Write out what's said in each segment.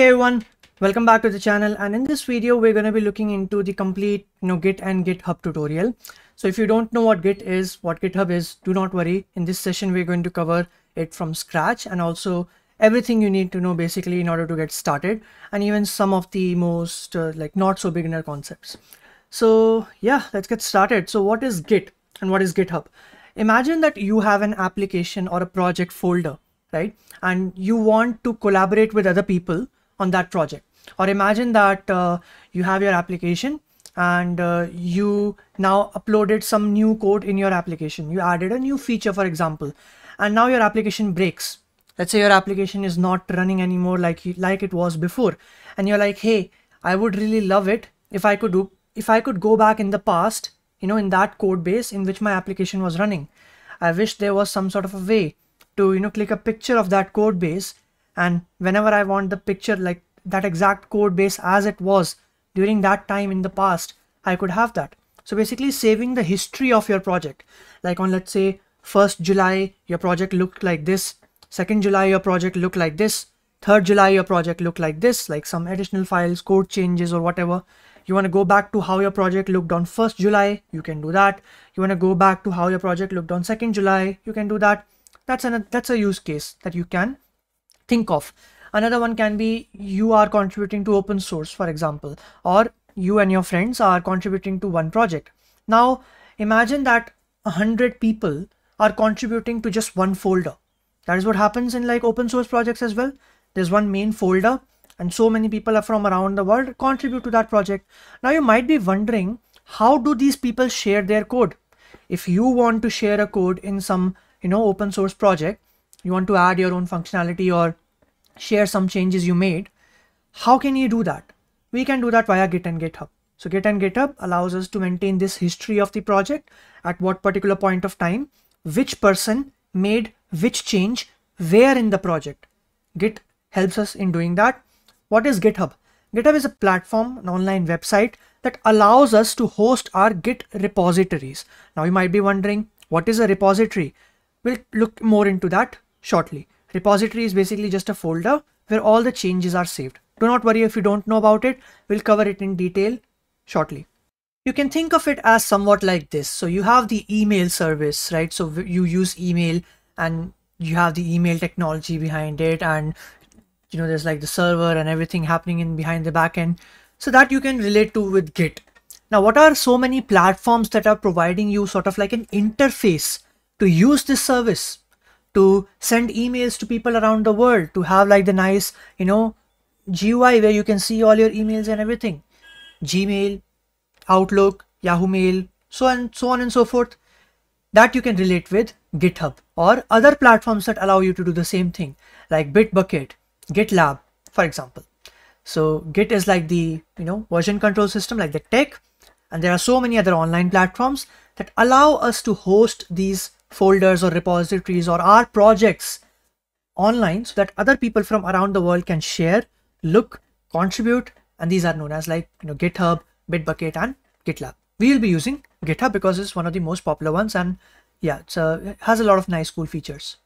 Hey everyone, welcome back to the channel and in this video we're going to be looking into the complete you know, Git and GitHub tutorial. So if you don't know what Git is, what GitHub is, do not worry. In this session we're going to cover it from scratch and also everything you need to know basically in order to get started and even some of the most uh, like not so beginner concepts. So yeah, let's get started. So what is Git and what is GitHub? Imagine that you have an application or a project folder right and you want to collaborate with other people on that project. Or imagine that uh, you have your application and uh, you now uploaded some new code in your application. You added a new feature, for example, and now your application breaks. Let's say your application is not running anymore like like it was before, and you're like, hey, I would really love it if I could do if I could go back in the past, you know, in that code base in which my application was running. I wish there was some sort of a way to you know click a picture of that code base and whenever I want the picture like that exact code base as it was during that time in the past, I could have that. So basically saving the history of your project. Like on let's say 1st July, your project looked like this. 2nd July, your project looked like this. 3rd July, your project looked like this, like some additional files, code changes or whatever. You want to go back to how your project looked on 1st July, you can do that. You want to go back to how your project looked on 2nd July, you can do that. That's, an, that's a use case that you can think of. Another one can be you are contributing to open source, for example, or you and your friends are contributing to one project. Now, imagine that 100 people are contributing to just one folder. That is what happens in like open source projects as well. There's one main folder and so many people are from around the world contribute to that project. Now you might be wondering, how do these people share their code? If you want to share a code in some, you know, open source project, you want to add your own functionality or share some changes you made, how can you do that? We can do that via Git and GitHub. So Git and GitHub allows us to maintain this history of the project at what particular point of time, which person made which change, where in the project. Git helps us in doing that. What is GitHub? GitHub is a platform, an online website that allows us to host our Git repositories. Now you might be wondering, what is a repository? We'll look more into that shortly. Repository is basically just a folder where all the changes are saved. Do not worry if you don't know about it, we'll cover it in detail shortly. You can think of it as somewhat like this. So you have the email service, right? So you use email and you have the email technology behind it and you know there's like the server and everything happening in behind the backend. So that you can relate to with Git. Now what are so many platforms that are providing you sort of like an interface to use this service? to send emails to people around the world, to have like the nice, you know, GUI where you can see all your emails and everything. Gmail, Outlook, Yahoo Mail, so and so on and so forth. That you can relate with GitHub or other platforms that allow you to do the same thing, like Bitbucket, GitLab, for example. So Git is like the you know version control system, like the tech, and there are so many other online platforms that allow us to host these folders or repositories or our projects online so that other people from around the world can share, look, contribute, and these are known as like you know GitHub, Bitbucket, and GitLab. We will be using GitHub because it's one of the most popular ones, and yeah, a, it has a lot of nice cool features.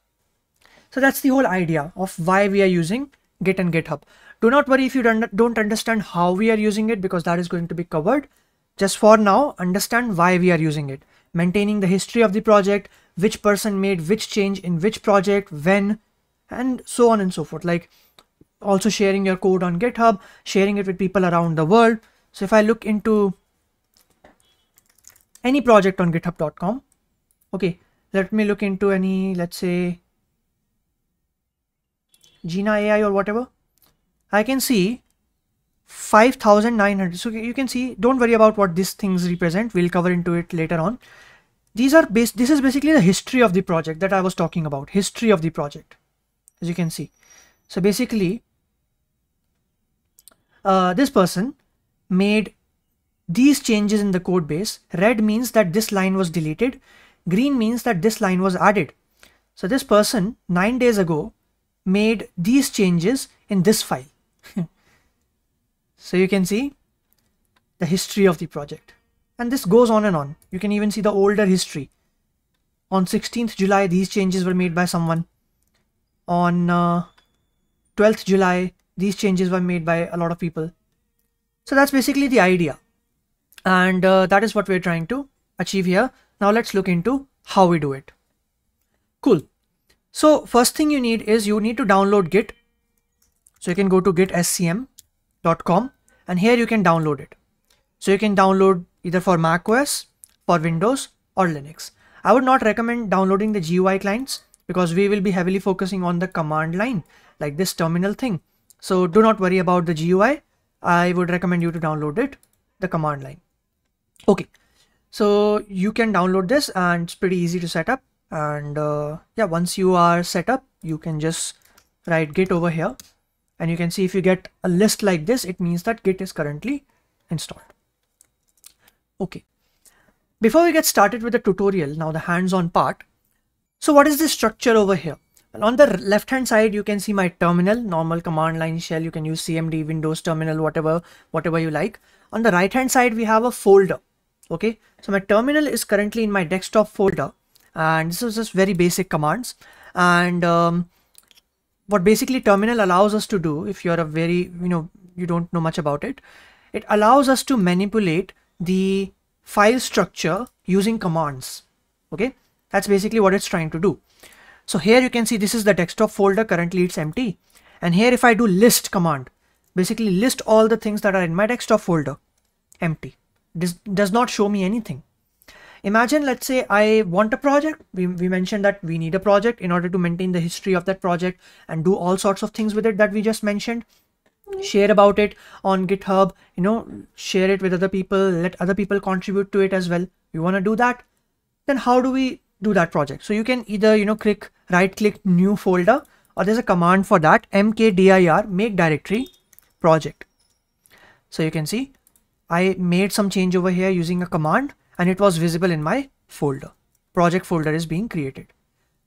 So that's the whole idea of why we are using Git and GitHub. Do not worry if you don't understand how we are using it because that is going to be covered. Just for now, understand why we are using it. Maintaining the history of the project, which person made which change in which project, when, and so on and so forth. Like also sharing your code on GitHub, sharing it with people around the world. So if I look into any project on github.com, okay, let me look into any, let's say, Gina AI or whatever. I can see 5900. So you can see, don't worry about what these things represent. We'll cover into it later on these are base this is basically the history of the project that I was talking about history of the project as you can see so basically uh, this person made these changes in the code base red means that this line was deleted green means that this line was added so this person nine days ago made these changes in this file so you can see the history of the project and this goes on and on. You can even see the older history. On 16th July, these changes were made by someone. On uh, 12th July, these changes were made by a lot of people. So that's basically the idea. And uh, that is what we're trying to achieve here. Now let's look into how we do it. Cool. So first thing you need is you need to download Git. So you can go to gitscm.com and here you can download it. So you can download either for macOS, for Windows or Linux. I would not recommend downloading the GUI clients because we will be heavily focusing on the command line like this terminal thing. So do not worry about the GUI. I would recommend you to download it, the command line. Okay, so you can download this and it's pretty easy to set up. And uh, yeah, once you are set up, you can just write git over here and you can see if you get a list like this, it means that git is currently installed. Okay. Before we get started with the tutorial, now the hands-on part. So what is this structure over here? Well, on the left hand side, you can see my terminal, normal command line shell. You can use CMD, Windows terminal, whatever, whatever you like. On the right hand side, we have a folder. Okay. So my terminal is currently in my desktop folder and this is just very basic commands. And um, what basically terminal allows us to do, if you're a very, you know, you don't know much about it, it allows us to manipulate the file structure using commands okay that's basically what it's trying to do so here you can see this is the desktop folder currently it's empty and here if I do list command basically list all the things that are in my desktop folder empty this does not show me anything imagine let's say I want a project we, we mentioned that we need a project in order to maintain the history of that project and do all sorts of things with it that we just mentioned share about it on github you know share it with other people let other people contribute to it as well you want to do that then how do we do that project so you can either you know click right click new folder or there's a command for that mkdir make directory project so you can see i made some change over here using a command and it was visible in my folder project folder is being created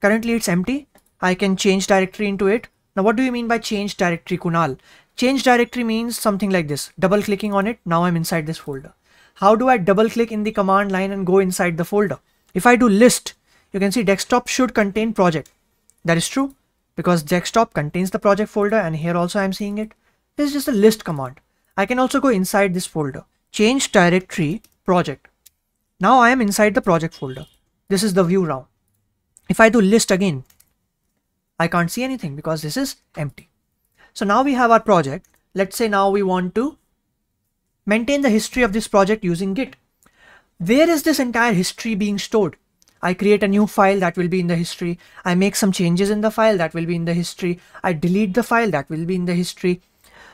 currently it's empty i can change directory into it now what do you mean by change directory kunal Change directory means something like this. Double clicking on it. Now I'm inside this folder. How do I double click in the command line and go inside the folder? If I do list, you can see desktop should contain project. That is true because desktop contains the project folder and here also I'm seeing it. This is just a list command. I can also go inside this folder. Change directory project. Now I am inside the project folder. This is the view now. If I do list again, I can't see anything because this is empty. So now we have our project. Let's say now we want to maintain the history of this project using Git. Where is this entire history being stored? I create a new file that will be in the history. I make some changes in the file that will be in the history. I delete the file that will be in the history.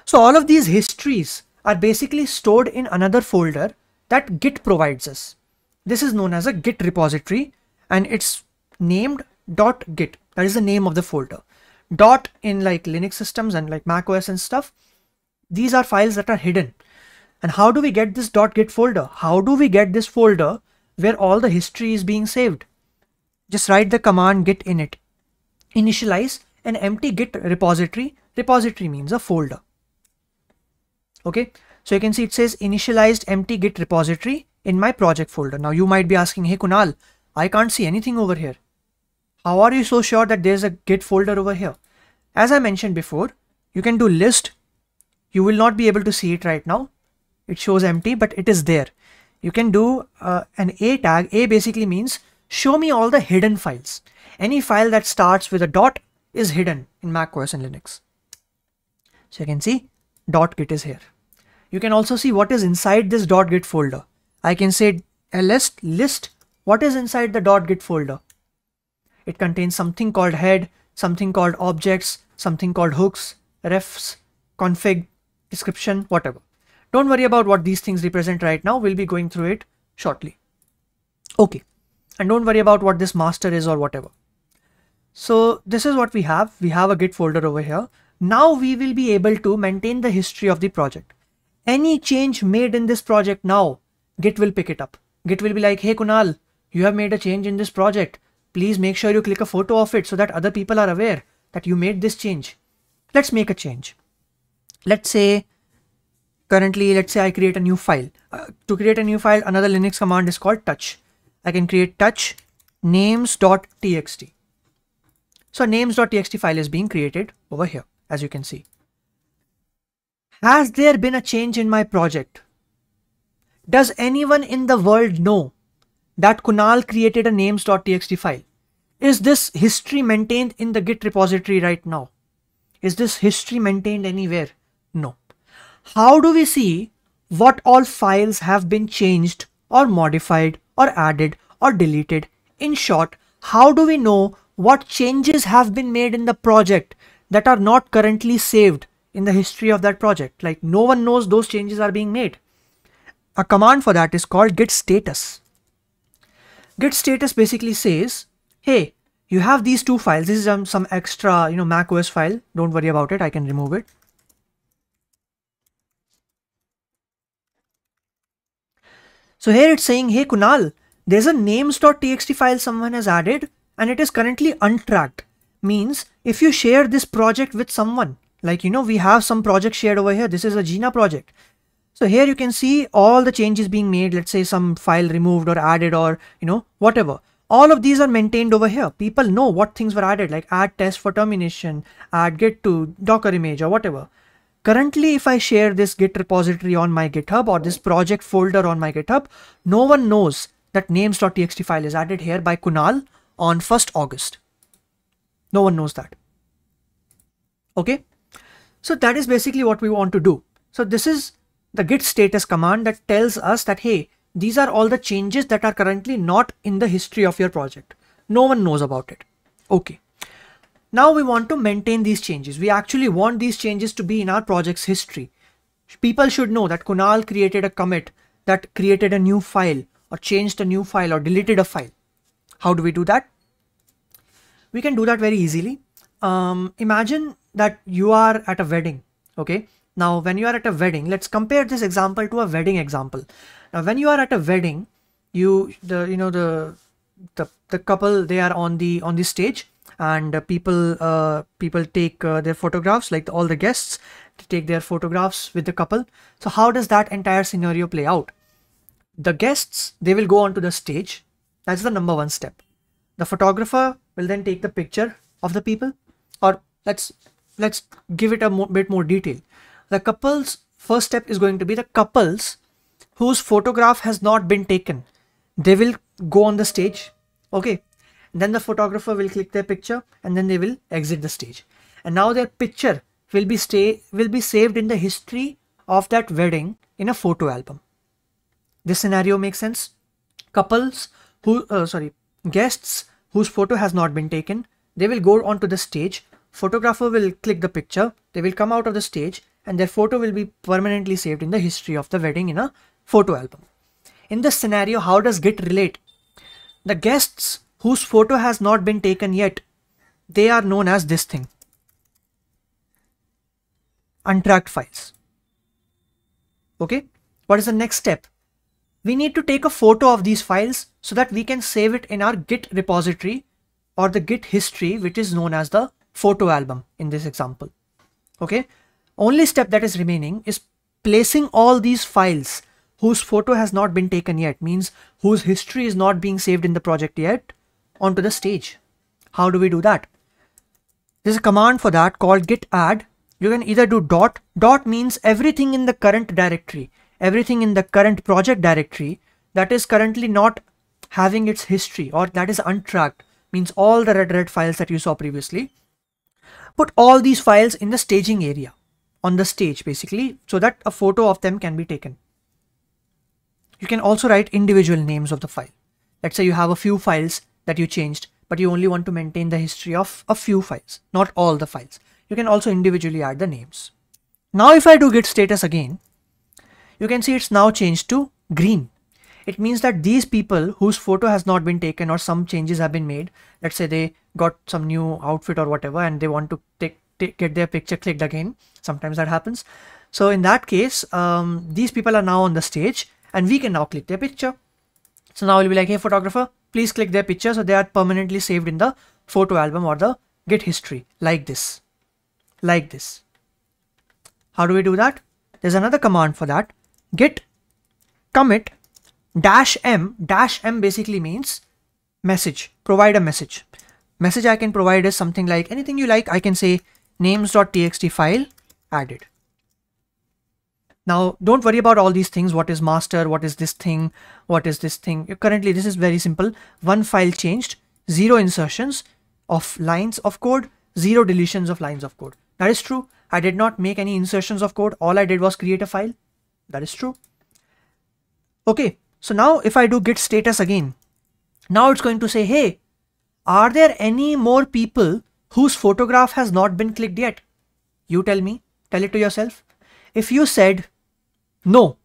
So all of these histories are basically stored in another folder that Git provides us. This is known as a Git repository and it's named .git. That is the name of the folder dot in like Linux systems and like Mac OS and stuff, these are files that are hidden. And how do we get this dot .git folder? How do we get this folder where all the history is being saved? Just write the command git init. Initialize an empty git repository. Repository means a folder. Okay, so you can see it says initialized empty git repository in my project folder. Now you might be asking, hey Kunal, I can't see anything over here. How are you so sure that there's a git folder over here? As I mentioned before, you can do list. You will not be able to see it right now. It shows empty, but it is there. You can do uh, an A tag. A basically means show me all the hidden files. Any file that starts with a dot is hidden in macOS and Linux. So you can see dot git is here. You can also see what is inside this dot git folder. I can say ls list what is inside the dot git folder. It contains something called head, something called objects, something called hooks, refs, config, description, whatever. Don't worry about what these things represent right now. We'll be going through it shortly. Okay. And don't worry about what this master is or whatever. So this is what we have. We have a git folder over here. Now we will be able to maintain the history of the project. Any change made in this project now, git will pick it up. Git will be like, hey Kunal, you have made a change in this project please make sure you click a photo of it so that other people are aware that you made this change. Let's make a change. Let's say currently, let's say I create a new file. Uh, to create a new file, another Linux command is called touch. I can create touch names.txt. So names.txt file is being created over here, as you can see. Has there been a change in my project? Does anyone in the world know that Kunal created a names.txt file. Is this history maintained in the Git repository right now? Is this history maintained anywhere? No. How do we see what all files have been changed or modified or added or deleted? In short, how do we know what changes have been made in the project that are not currently saved in the history of that project? Like no one knows those changes are being made. A command for that is called git status git status basically says, hey, you have these two files. This is um, some extra, you know, Mac OS file. Don't worry about it. I can remove it. So here it's saying, hey Kunal, there's a names.txt file someone has added and it is currently untracked. Means if you share this project with someone, like you know, we have some project shared over here. This is a Gina project. So here you can see all the changes being made, let's say some file removed or added or, you know, whatever. All of these are maintained over here. People know what things were added, like add test for termination, add git to Docker image or whatever. Currently, if I share this Git repository on my GitHub or this project folder on my GitHub, no one knows that names.txt file is added here by Kunal on 1st August. No one knows that. Okay. So that is basically what we want to do. So this is the git status command that tells us that, hey, these are all the changes that are currently not in the history of your project. No one knows about it. Okay. Now we want to maintain these changes. We actually want these changes to be in our project's history. People should know that Kunal created a commit that created a new file or changed a new file or deleted a file. How do we do that? We can do that very easily. Um, imagine that you are at a wedding, okay? Now, when you are at a wedding, let's compare this example to a wedding example. Now, when you are at a wedding, you the you know the the, the couple they are on the on the stage and uh, people uh, people take uh, their photographs like the, all the guests take their photographs with the couple so how does that entire scenario play out the guests they will go onto the stage that's the number one step the photographer will then take the picture of the people or let's let's give it a mo bit more detail the couple's first step is going to be the couples whose photograph has not been taken. They will go on the stage, okay? Then the photographer will click their picture and then they will exit the stage. And now their picture will be stay will be saved in the history of that wedding in a photo album. This scenario makes sense. Couples who uh, sorry guests whose photo has not been taken, they will go onto the stage. Photographer will click the picture. They will come out of the stage and their photo will be permanently saved in the history of the wedding in a photo album. In this scenario, how does Git relate? The guests whose photo has not been taken yet, they are known as this thing untracked files. Okay, what is the next step? We need to take a photo of these files so that we can save it in our Git repository or the Git history, which is known as the photo album in this example. Okay, only step that is remaining is placing all these files whose photo has not been taken yet, means whose history is not being saved in the project yet, onto the stage. How do we do that? There's a command for that called git add. You can either do dot, dot means everything in the current directory, everything in the current project directory that is currently not having its history or that is untracked means all the red red files that you saw previously put all these files in the staging area on the stage basically so that a photo of them can be taken. You can also write individual names of the file. Let's say you have a few files that you changed but you only want to maintain the history of a few files, not all the files. You can also individually add the names. Now if I do git status again, you can see it's now changed to green. It means that these people whose photo has not been taken or some changes have been made, let's say they got some new outfit or whatever and they want to take get their picture clicked again. Sometimes that happens. So in that case, um, these people are now on the stage and we can now click their picture. So now we'll be like, hey, photographer, please click their picture. So they are permanently saved in the photo album or the Git history like this, like this. How do we do that? There's another command for that. Git commit dash m dash m basically means message, provide a message. Message I can provide is something like anything you like. I can say names.txt file added. Now, don't worry about all these things. What is master? What is this thing? What is this thing? Currently, this is very simple. One file changed, zero insertions of lines of code, zero deletions of lines of code. That is true. I did not make any insertions of code. All I did was create a file. That is true. Okay. So now if I do git status again, now it's going to say, hey, are there any more people whose photograph has not been clicked yet? You tell me, tell it to yourself. If you said no,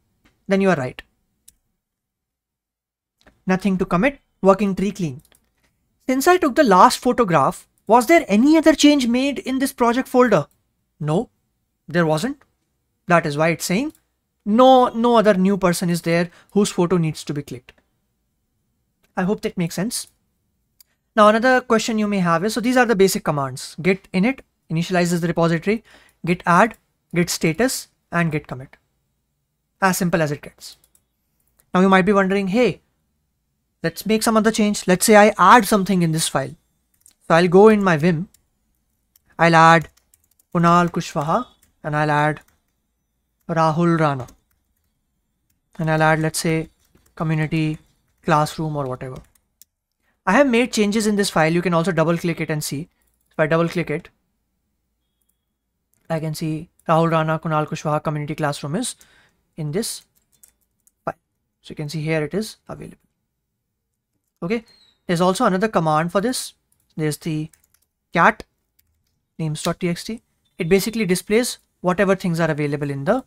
then you are right. Nothing to commit, working tree clean. Since I took the last photograph, was there any other change made in this project folder? No, there wasn't. That is why it's saying no, no other new person is there whose photo needs to be clicked. I hope that makes sense. Now another question you may have is, so these are the basic commands, git init initializes the repository, git add, git status and git commit. As simple as it gets. Now you might be wondering, hey, let's make some other change. Let's say I add something in this file. So I'll go in my Vim, I'll add Kunal Kushwaha and I'll add Rahul Rana. And I'll add, let's say, community, classroom or whatever. I have made changes in this file. You can also double click it and see. If I double click it, I can see Rahul Rana Kunal Kushwaha community classroom is in this file. So you can see here it is available. Okay. There's also another command for this. There's the cat names.txt. It basically displays whatever things are available in the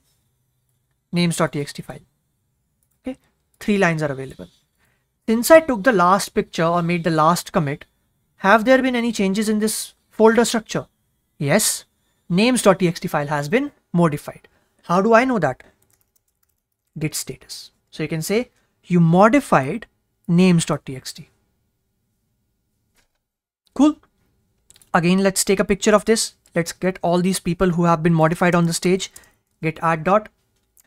names.txt file. Okay. Three lines are available. Since I took the last picture or made the last commit, have there been any changes in this folder structure? Yes, names.txt file has been modified. How do I know that? Git status. So you can say you modified names.txt. Cool. Again, let's take a picture of this. Let's get all these people who have been modified on the stage. Get add dot,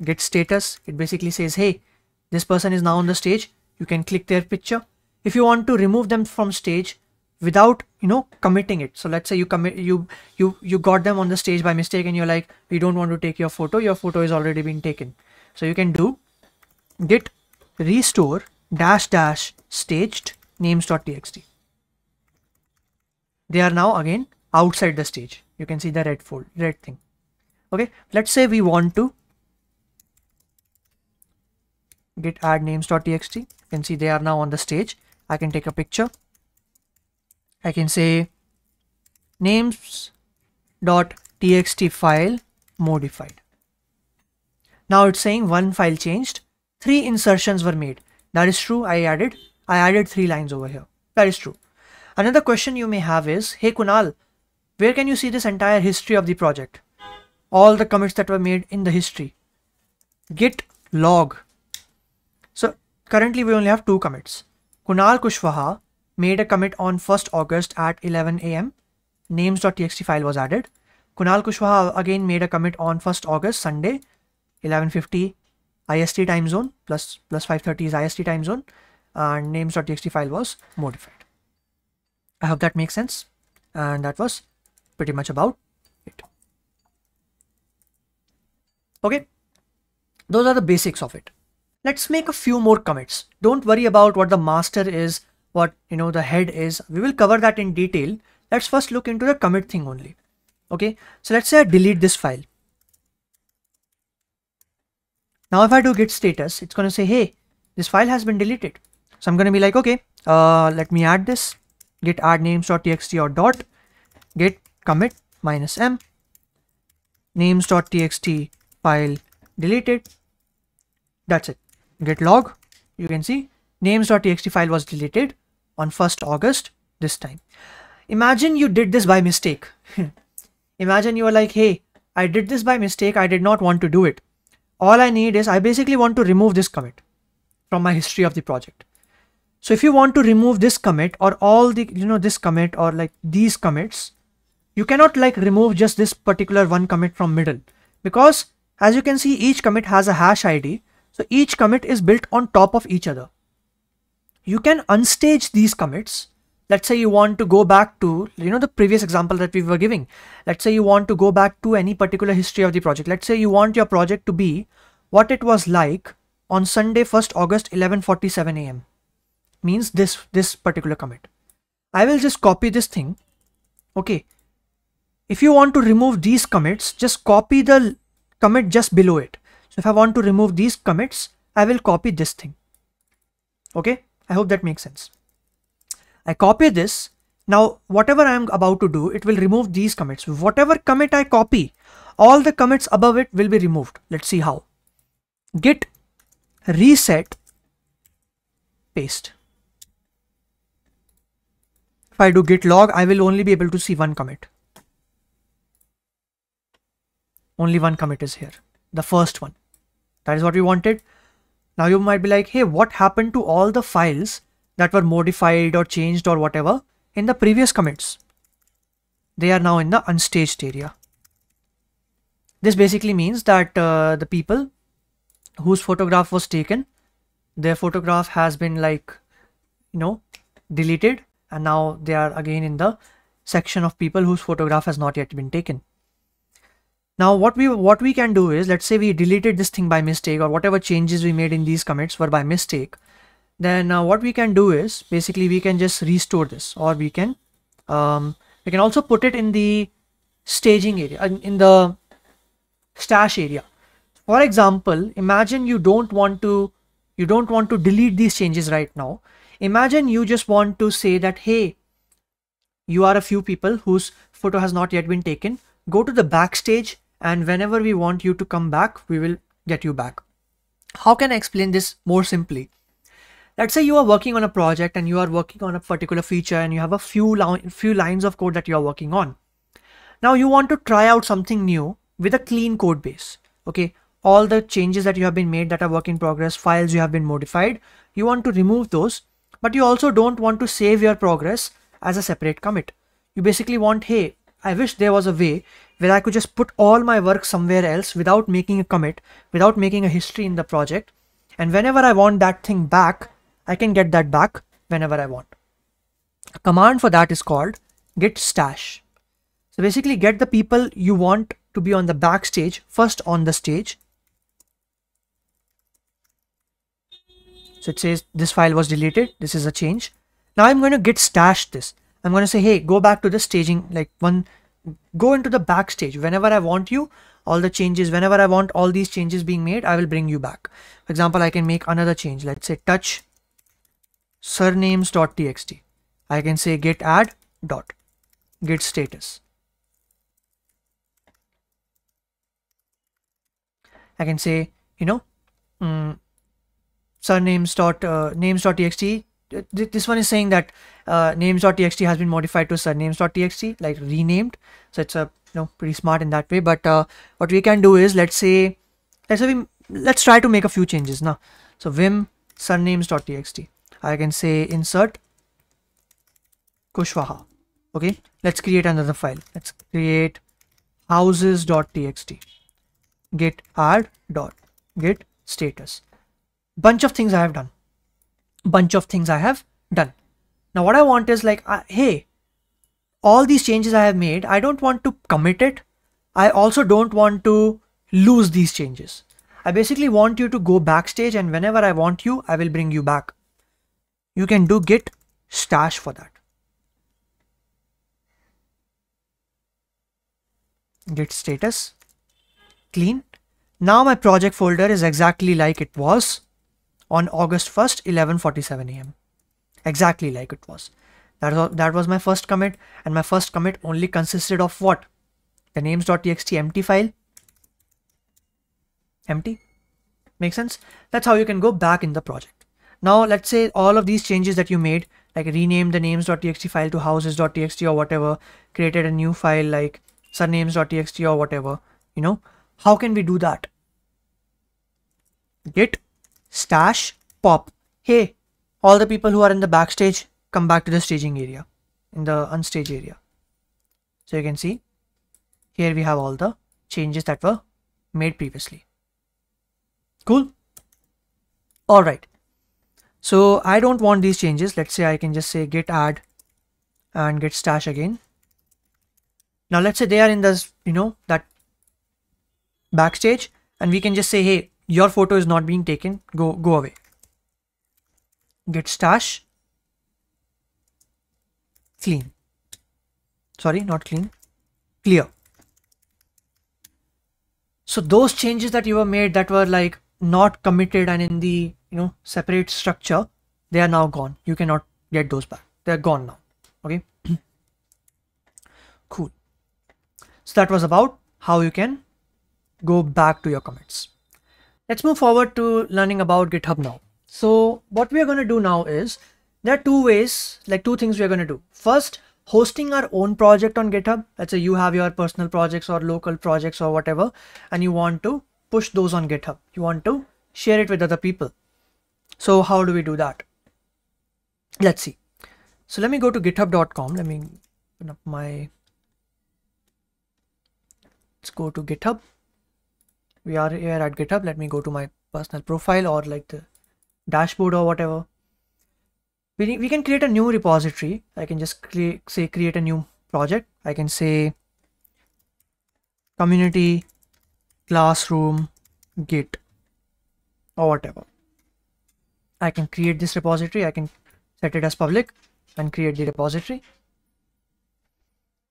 Git status. It basically says, hey, this person is now on the stage you can click their picture. If you want to remove them from stage without, you know, committing it. So let's say you commit, you, you, you got them on the stage by mistake and you're like, we don't want to take your photo. Your photo is already been taken. So you can do git restore dash dash staged names.txt. They are now again outside the stage. You can see the red fold, red thing. Okay. Let's say we want to git add names.txt you can see they are now on the stage i can take a picture i can say names.txt file modified now it's saying one file changed three insertions were made that is true i added i added three lines over here that is true another question you may have is hey kunal where can you see this entire history of the project all the commits that were made in the history git log so currently we only have two commits. Kunal Kushwaha made a commit on 1st August at 11 a.m. Names.txt file was added. Kunal Kushwaha again made a commit on 1st August, Sunday, 11.50 IST time zone, plus, plus 5.30 is IST time zone, and names.txt file was modified. I hope that makes sense. And that was pretty much about it. Okay, those are the basics of it let's make a few more commits. Don't worry about what the master is, what you know the head is. We will cover that in detail. Let's first look into the commit thing only. Okay, so let's say I delete this file. Now if I do git status, it's going to say, hey, this file has been deleted. So I'm going to be like, okay, uh, let me add this git add names.txt or dot git commit minus m names.txt file deleted. That's it git log you can see names.txt file was deleted on 1st august this time imagine you did this by mistake imagine you were like hey i did this by mistake i did not want to do it all i need is i basically want to remove this commit from my history of the project so if you want to remove this commit or all the you know this commit or like these commits you cannot like remove just this particular one commit from middle because as you can see each commit has a hash id so each commit is built on top of each other. You can unstage these commits. Let's say you want to go back to, you know, the previous example that we were giving. Let's say you want to go back to any particular history of the project. Let's say you want your project to be what it was like on Sunday, 1st August, 11.47 a.m. Means this, this particular commit. I will just copy this thing. Okay. If you want to remove these commits, just copy the commit just below it. So if I want to remove these commits, I will copy this thing. Okay, I hope that makes sense. I copy this. Now, whatever I am about to do, it will remove these commits. Whatever commit I copy, all the commits above it will be removed. Let's see how. Git reset paste. If I do git log, I will only be able to see one commit. Only one commit is here, the first one. That is what we wanted. Now you might be like, hey, what happened to all the files that were modified or changed or whatever in the previous commits? They are now in the unstaged area. This basically means that uh, the people whose photograph was taken, their photograph has been like, you know, deleted and now they are again in the section of people whose photograph has not yet been taken. Now what we what we can do is let's say we deleted this thing by mistake or whatever changes we made in these commits were by mistake. Then uh, what we can do is basically we can just restore this or we can um, we can also put it in the staging area in the stash area. For example, imagine you don't want to you don't want to delete these changes right now. Imagine you just want to say that hey, you are a few people whose photo has not yet been taken. Go to the backstage and whenever we want you to come back, we will get you back. How can I explain this more simply? Let's say you are working on a project and you are working on a particular feature and you have a few, li few lines of code that you are working on. Now you want to try out something new with a clean code base. Okay, all the changes that you have been made that are work in progress, files you have been modified, you want to remove those, but you also don't want to save your progress as a separate commit. You basically want, hey, I wish there was a way where I could just put all my work somewhere else without making a commit, without making a history in the project. And whenever I want that thing back, I can get that back whenever I want. A command for that is called git stash. So basically get the people you want to be on the backstage first on the stage. So it says this file was deleted. This is a change. Now I'm going to git stash this. I'm going to say, hey, go back to the staging like one go into the backstage whenever I want you all the changes whenever I want all these changes being made I will bring you back for example I can make another change let's say touch surnames.txt I can say get add dot get status I can say you know mm, surnames dot uh, names dot txt this one is saying that uh, names.txt has been modified to surnames.txt, like renamed. So it's a you know pretty smart in that way. But uh, what we can do is let's say let's say we, let's try to make a few changes now. So vim surnames.txt. I can say insert Kushwaha. Okay, let's create another file. Let's create houses.txt git add dot git status. Bunch of things I have done bunch of things I have done. Now what I want is like, uh, hey, all these changes I have made, I don't want to commit it. I also don't want to lose these changes. I basically want you to go backstage and whenever I want you, I will bring you back. You can do git stash for that. Git status clean. Now my project folder is exactly like it was on August 1st, 11:47 a.m. Exactly like it was. That was that was my first commit, and my first commit only consisted of what? The names.txt empty file. Empty. Make sense? That's how you can go back in the project. Now let's say all of these changes that you made, like rename the names.txt file to houses.txt or whatever, created a new file like surnames.txt or whatever, you know, how can we do that? Git stash pop hey all the people who are in the backstage come back to the staging area in the unstage area so you can see here we have all the changes that were made previously cool all right so i don't want these changes let's say i can just say git add and git stash again now let's say they are in this you know that backstage and we can just say hey your photo is not being taken go go away git stash clean sorry not clean clear so those changes that you were made that were like not committed and in the you know separate structure they are now gone you cannot get those back they're gone now okay cool so that was about how you can go back to your comments Let's move forward to learning about GitHub now. So what we are going to do now is there are two ways, like two things we are going to do. First, hosting our own project on GitHub. Let's say you have your personal projects or local projects or whatever, and you want to push those on GitHub. You want to share it with other people. So how do we do that? Let's see. So let me go to github.com. Let me open up my, let's go to GitHub we are here at github let me go to my personal profile or like the dashboard or whatever we, we can create a new repository i can just say create a new project i can say community classroom git or whatever i can create this repository i can set it as public and create the repository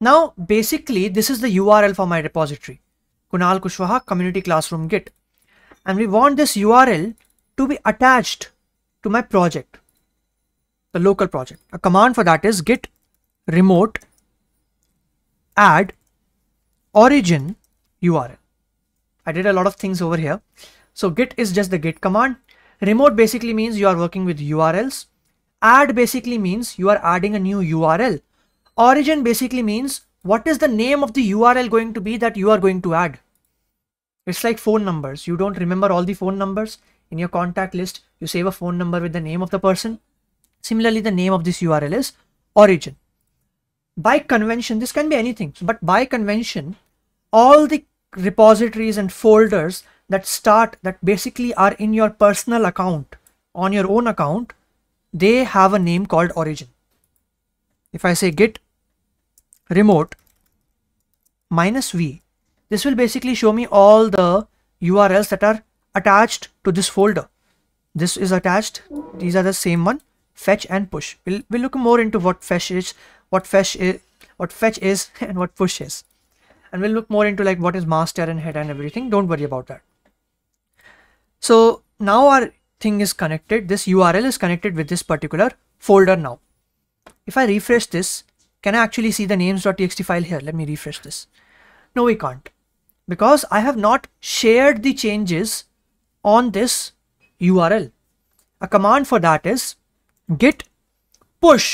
now basically this is the url for my repository Kunal Kushwaha Community Classroom Git. And we want this URL to be attached to my project, the local project. A command for that is git remote add origin URL. I did a lot of things over here. So git is just the git command. Remote basically means you are working with URLs. Add basically means you are adding a new URL. Origin basically means what is the name of the URL going to be that you are going to add? It's like phone numbers. You don't remember all the phone numbers in your contact list. You save a phone number with the name of the person. Similarly, the name of this URL is origin. By convention, this can be anything, but by convention, all the repositories and folders that start that basically are in your personal account on your own account, they have a name called origin. If I say git remote minus v. This will basically show me all the URLs that are attached to this folder. This is attached. These are the same one fetch and push. We'll, we'll look more into what fetch is, what fetch is, what fetch is and what push is. And we'll look more into like what is master and head and everything. Don't worry about that. So now our thing is connected. This URL is connected with this particular folder now. If I refresh this, can I actually see the names.txt file here? Let me refresh this. No, we can't because I have not shared the changes on this URL. A command for that is git push.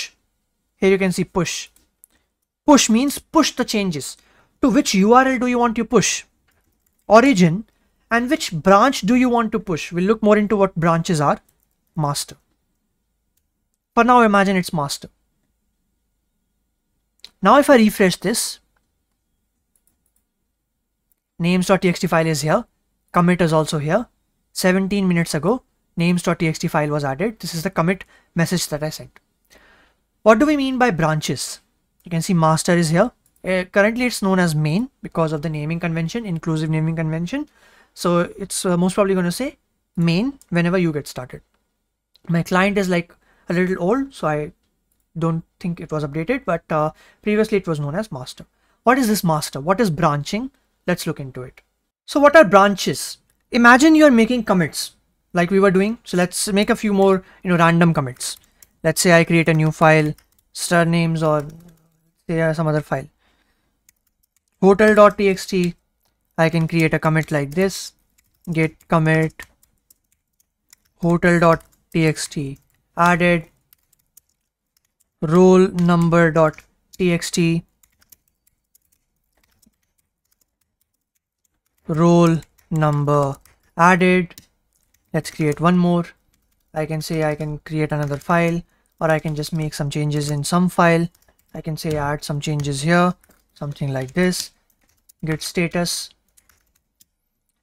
Here you can see push. Push means push the changes. To which URL do you want to push? Origin and which branch do you want to push? We'll look more into what branches are. Master. For now, imagine it's master. Now if I refresh this, names.txt file is here, commit is also here. 17 minutes ago, names.txt file was added. This is the commit message that I sent. What do we mean by branches? You can see master is here. Uh, currently it's known as main because of the naming convention, inclusive naming convention. So it's uh, most probably going to say main whenever you get started. My client is like a little old, so I don't think it was updated, but uh, previously it was known as master. What is this master? What is branching? Let's look into it. So what are branches? Imagine you're making commits like we were doing. So let's make a few more, you know, random commits. Let's say I create a new file, star names or say uh, some other file. Hotel.txt, I can create a commit like this, get commit hotel.txt added roll number dot txt roll number added let's create one more I can say I can create another file or I can just make some changes in some file I can say add some changes here something like this git status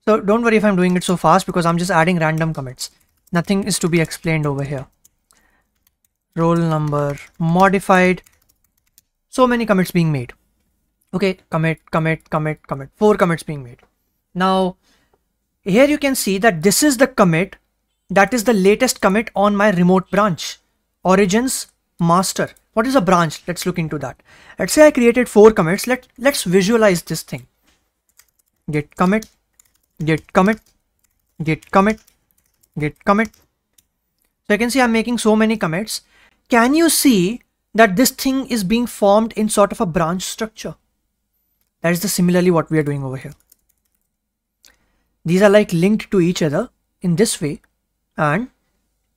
so don't worry if I'm doing it so fast because I'm just adding random commits nothing is to be explained over here roll number modified so many commits being made okay commit commit commit commit four commits being made now here you can see that this is the commit that is the latest commit on my remote branch origins master what is a branch let's look into that let's say i created four commits let let's visualize this thing git commit git commit git commit git commit so you can see i'm making so many commits can you see that this thing is being formed in sort of a branch structure? That is the similarly what we are doing over here. These are like linked to each other in this way and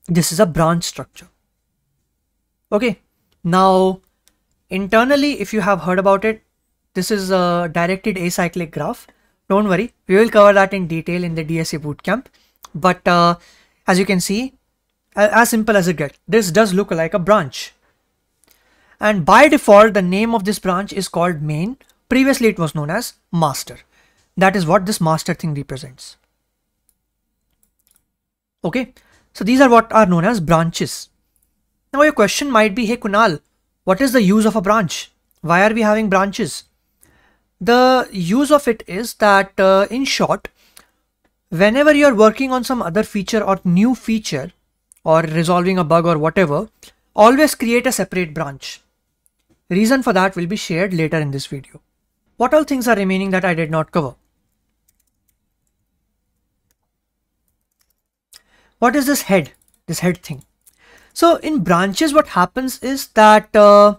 this is a branch structure. Okay, now internally if you have heard about it, this is a directed acyclic graph. Don't worry, we will cover that in detail in the DSA bootcamp. But uh, as you can see, as simple as it gets. This does look like a branch. And by default, the name of this branch is called main. Previously, it was known as master. That is what this master thing represents. Okay, so these are what are known as branches. Now your question might be, hey Kunal, what is the use of a branch? Why are we having branches? The use of it is that uh, in short, whenever you're working on some other feature or new feature, or resolving a bug or whatever, always create a separate branch. Reason for that will be shared later in this video. What all things are remaining that I did not cover? What is this head, this head thing? So in branches, what happens is that uh,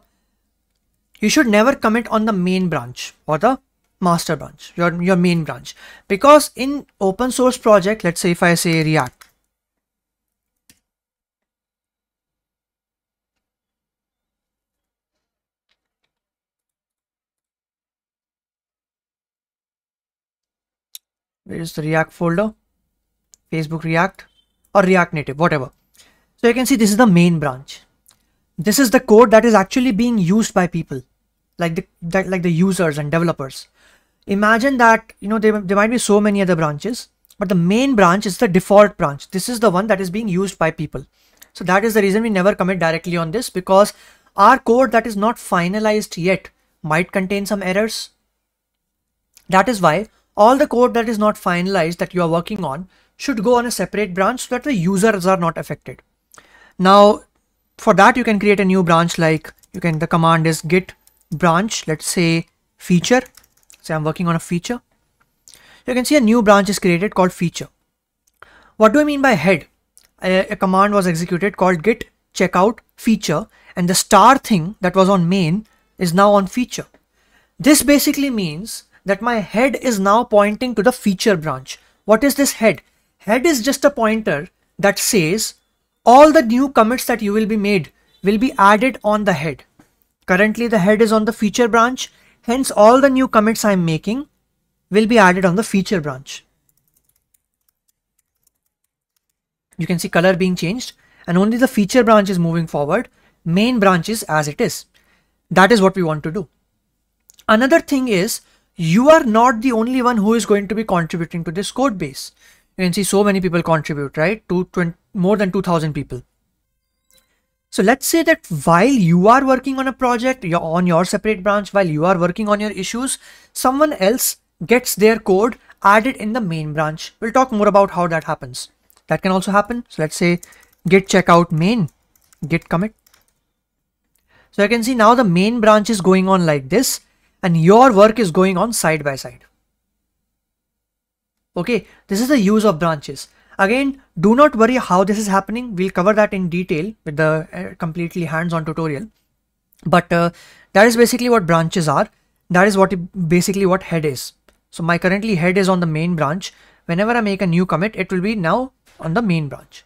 you should never commit on the main branch or the master branch, your, your main branch. Because in open source project, let's say if I say React, is the React folder? Facebook React or React Native, whatever. So you can see this is the main branch. This is the code that is actually being used by people, like the that, like the users and developers. Imagine that you know there, there might be so many other branches, but the main branch is the default branch. This is the one that is being used by people. So that is the reason we never commit directly on this because our code that is not finalized yet might contain some errors. That is why all the code that is not finalized that you are working on should go on a separate branch so that the users are not affected. Now, for that, you can create a new branch like you can, the command is git branch, let's say feature. Say I'm working on a feature. You can see a new branch is created called feature. What do I mean by head? A, a command was executed called git checkout feature and the star thing that was on main is now on feature. This basically means that my head is now pointing to the feature branch. What is this head? Head is just a pointer that says all the new commits that you will be made will be added on the head. Currently the head is on the feature branch, hence all the new commits I'm making will be added on the feature branch. You can see color being changed and only the feature branch is moving forward, main branch is as it is. That is what we want to do. Another thing is you are not the only one who is going to be contributing to this code base. You can see so many people contribute, right? To 20, more than 2000 people. So let's say that while you are working on a project, you're on your separate branch, while you are working on your issues, someone else gets their code added in the main branch. We'll talk more about how that happens. That can also happen. So let's say git checkout main, git commit. So you can see now the main branch is going on like this and your work is going on side by side. Okay, this is the use of branches. Again, do not worry how this is happening. We'll cover that in detail with the uh, completely hands-on tutorial. But uh, that is basically what branches are. That is what basically what head is. So my currently head is on the main branch. Whenever I make a new commit, it will be now on the main branch.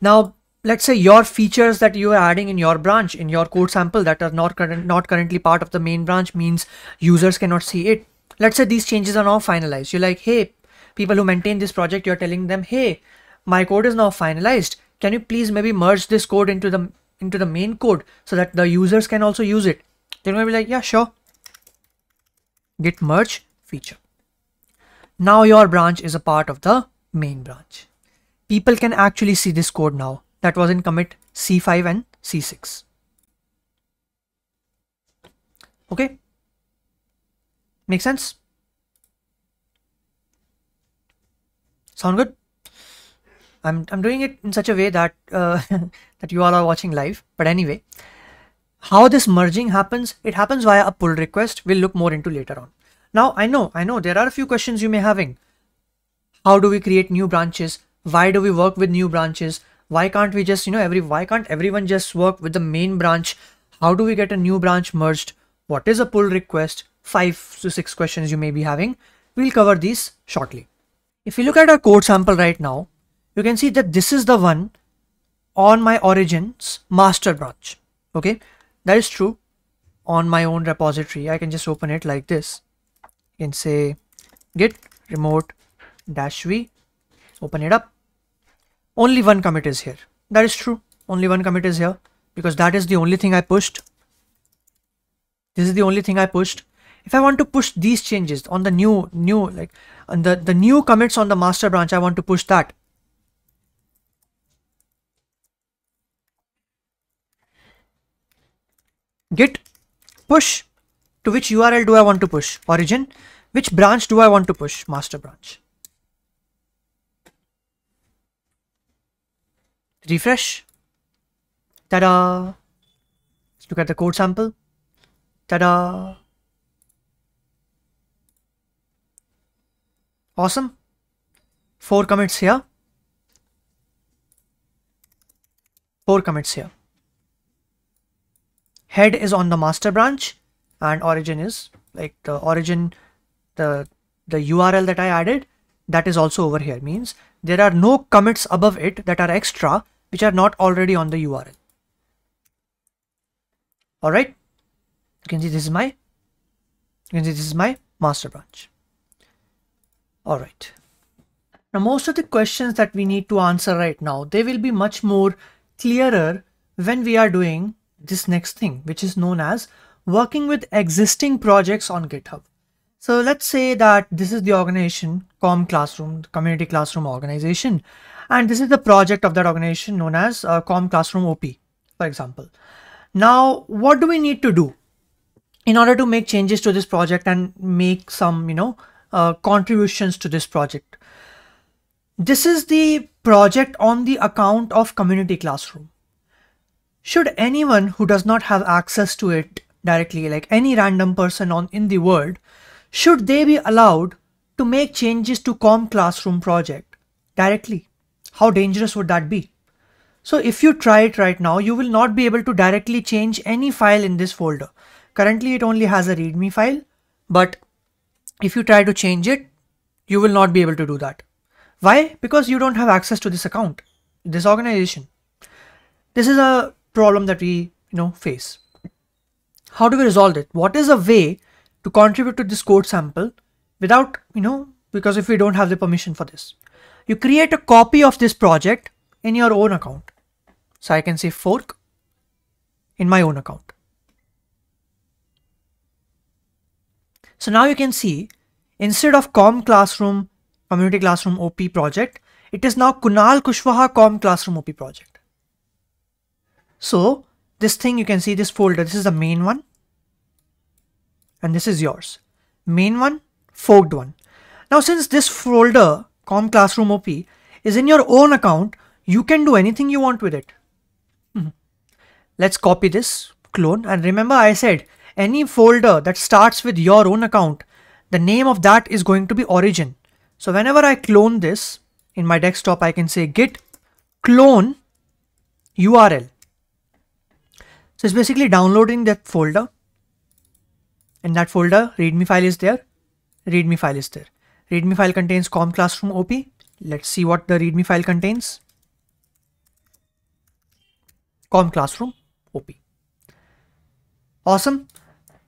Now, let's say your features that you are adding in your branch in your code sample that are not current, not currently part of the main branch means users cannot see it let's say these changes are now finalized you're like hey people who maintain this project you're telling them hey my code is now finalized can you please maybe merge this code into the into the main code so that the users can also use it they're going to be like yeah sure git merge feature now your branch is a part of the main branch people can actually see this code now that was in commit C5 and C6. Okay. Make sense? Sound good? I'm, I'm doing it in such a way that uh, that you all are watching live. But anyway, how this merging happens, it happens via a pull request. We'll look more into later on. Now, I know, I know there are a few questions you may having. How do we create new branches? Why do we work with new branches? why can't we just you know every why can't everyone just work with the main branch how do we get a new branch merged what is a pull request five to six questions you may be having we'll cover these shortly if you look at our code sample right now you can see that this is the one on my origins master branch okay that is true on my own repository i can just open it like this you can say git remote dash v open it up only one commit is here. That is true. Only one commit is here because that is the only thing I pushed. This is the only thing I pushed. If I want to push these changes on the new, new, like on the, the new commits on the master branch, I want to push that. Git push to which URL do I want to push? Origin. Which branch do I want to push? Master branch. refresh. Ta-da! Let's look at the code sample. Ta-da! Awesome. Four commits here. Four commits here. Head is on the master branch and origin is like the origin, the, the URL that I added that is also over here means there are no commits above it that are extra which are not already on the URL. Alright, you can see this is my, you can see this is my master branch. Alright. Now most of the questions that we need to answer right now, they will be much more clearer when we are doing this next thing, which is known as working with existing projects on GitHub. So let's say that this is the organization, Com Classroom, Community Classroom Organization, and this is the project of that organization known as uh, Com Classroom OP, for example. Now, what do we need to do in order to make changes to this project and make some, you know, uh, contributions to this project? This is the project on the account of Community Classroom. Should anyone who does not have access to it directly, like any random person on in the world, should they be allowed to make changes to Com Classroom project directly? How dangerous would that be? So if you try it right now, you will not be able to directly change any file in this folder. Currently, it only has a readme file, but if you try to change it, you will not be able to do that. Why? Because you don't have access to this account, this organization. This is a problem that we, you know, face. How do we resolve it? What is a way to contribute to this code sample without, you know, because if we don't have the permission for this? you create a copy of this project in your own account. So I can say fork in my own account. So now you can see instead of com classroom, community classroom OP project, it is now Kunal Kushwaha com classroom OP project. So this thing you can see this folder, this is the main one. And this is yours. Main one, forked one. Now since this folder com classroom op is in your own account. You can do anything you want with it. Mm-hmm. Let's copy this clone. And remember I said any folder that starts with your own account, the name of that is going to be origin. So whenever I clone this in my desktop, I can say git clone URL. So it's basically downloading that folder. In that folder, readme file is there, readme file is there readme file contains com classroom op. Let's see what the readme file contains. com classroom op. Awesome.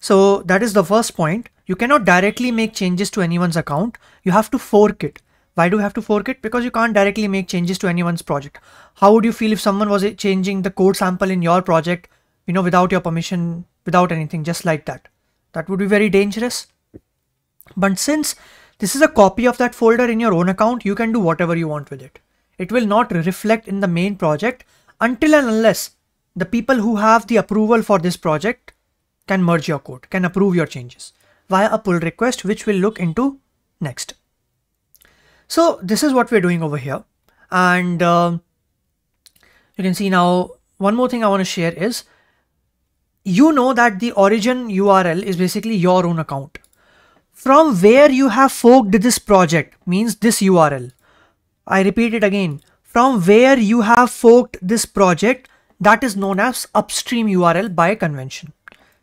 So that is the first point. You cannot directly make changes to anyone's account. You have to fork it. Why do you have to fork it? Because you can't directly make changes to anyone's project. How would you feel if someone was changing the code sample in your project, you know, without your permission, without anything, just like that? That would be very dangerous. But since this is a copy of that folder in your own account. You can do whatever you want with it. It will not reflect in the main project until and unless the people who have the approval for this project can merge your code, can approve your changes via a pull request, which we'll look into next. So this is what we're doing over here. And uh, you can see now, one more thing I want to share is, you know that the origin URL is basically your own account from where you have forked this project means this URL. I repeat it again from where you have forked this project that is known as upstream URL by convention.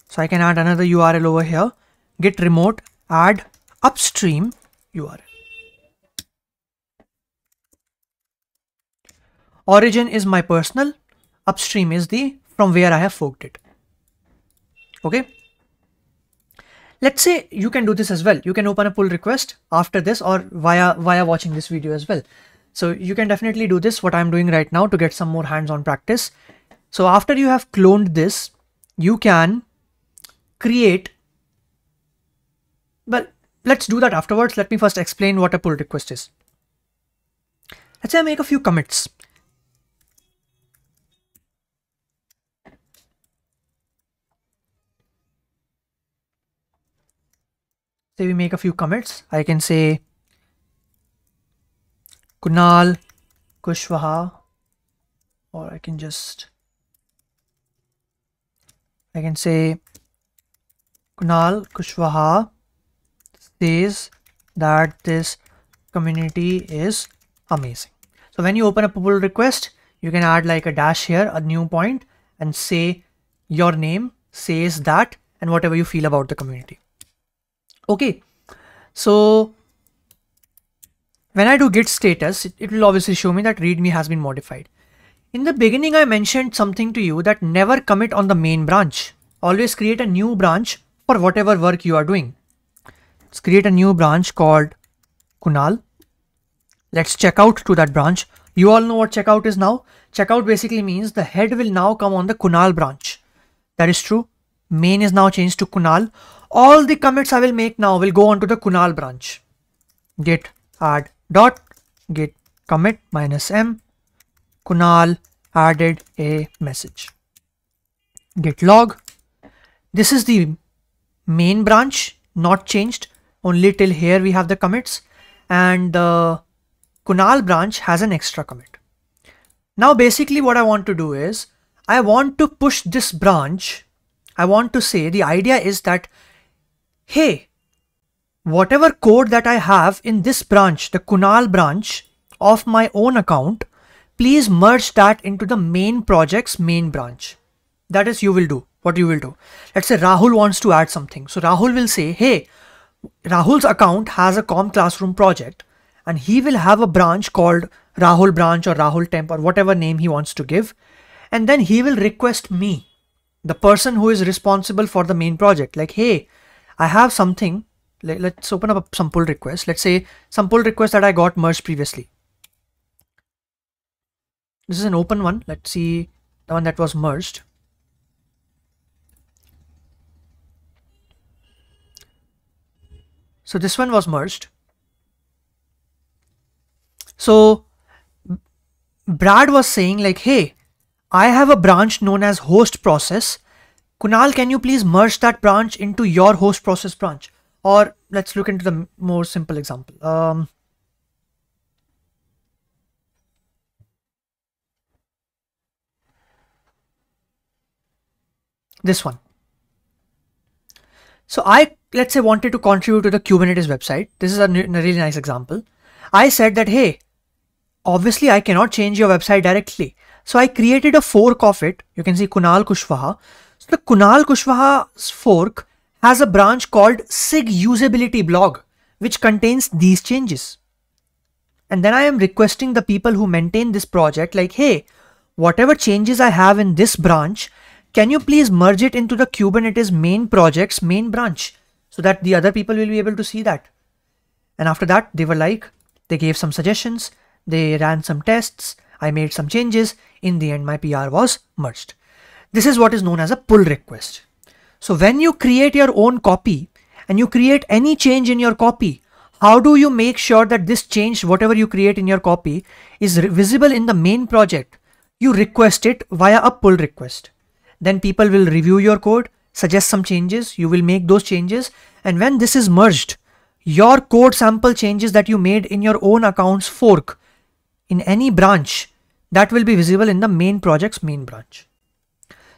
So I can add another URL over here Git remote add upstream URL. Origin is my personal, upstream is the from where I have forked it. Okay. Let's say you can do this as well. You can open a pull request after this or via, via watching this video as well. So you can definitely do this, what I'm doing right now to get some more hands-on practice. So after you have cloned this, you can create, well, let's do that afterwards. Let me first explain what a pull request is. Let's say I make a few commits. say we make a few commits. I can say Kunal Kushwaha or I can just I can say Kunal Kushwaha says that this community is amazing. So when you open a pull request, you can add like a dash here, a new point and say your name says that and whatever you feel about the community okay so when I do git status it will obviously show me that readme has been modified in the beginning I mentioned something to you that never commit on the main branch always create a new branch for whatever work you are doing let's create a new branch called Kunal let's check out to that branch you all know what checkout is now checkout basically means the head will now come on the Kunal branch that is true main is now changed to Kunal all the commits I will make now will go onto the Kunal branch. Git add dot git commit minus m Kunal added a message. Git log. This is the main branch not changed only till here we have the commits and the Kunal branch has an extra commit. Now basically what I want to do is I want to push this branch. I want to say the idea is that hey, whatever code that I have in this branch, the Kunal branch of my own account, please merge that into the main project's main branch. That is you will do what you will do. Let's say Rahul wants to add something. So Rahul will say, hey, Rahul's account has a com classroom project and he will have a branch called Rahul branch or Rahul temp or whatever name he wants to give. And then he will request me, the person who is responsible for the main project like, hey, I have something, let, let's open up some pull requests. Let's say some pull requests that I got merged previously. This is an open one. Let's see the one that was merged. So this one was merged. So Brad was saying like, hey, I have a branch known as host process Kunal, can you please merge that branch into your host process branch? Or let's look into the more simple example. Um, this one. So I, let's say, wanted to contribute to the Kubernetes website. This is a, a really nice example. I said that, hey, obviously I cannot change your website directly. So I created a fork of it. You can see Kunal Kushwaha. So the Kunal Kushwaha's fork has a branch called SIG usability blog, which contains these changes. And then I am requesting the people who maintain this project like, hey, whatever changes I have in this branch, can you please merge it into the Kubernetes main project's main branch so that the other people will be able to see that. And after that, they were like, they gave some suggestions, they ran some tests, I made some changes. In the end, my PR was merged. This is what is known as a pull request. So when you create your own copy and you create any change in your copy, how do you make sure that this change, whatever you create in your copy, is visible in the main project? You request it via a pull request. Then people will review your code, suggest some changes, you will make those changes. And when this is merged, your code sample changes that you made in your own accounts fork in any branch that will be visible in the main project's main branch.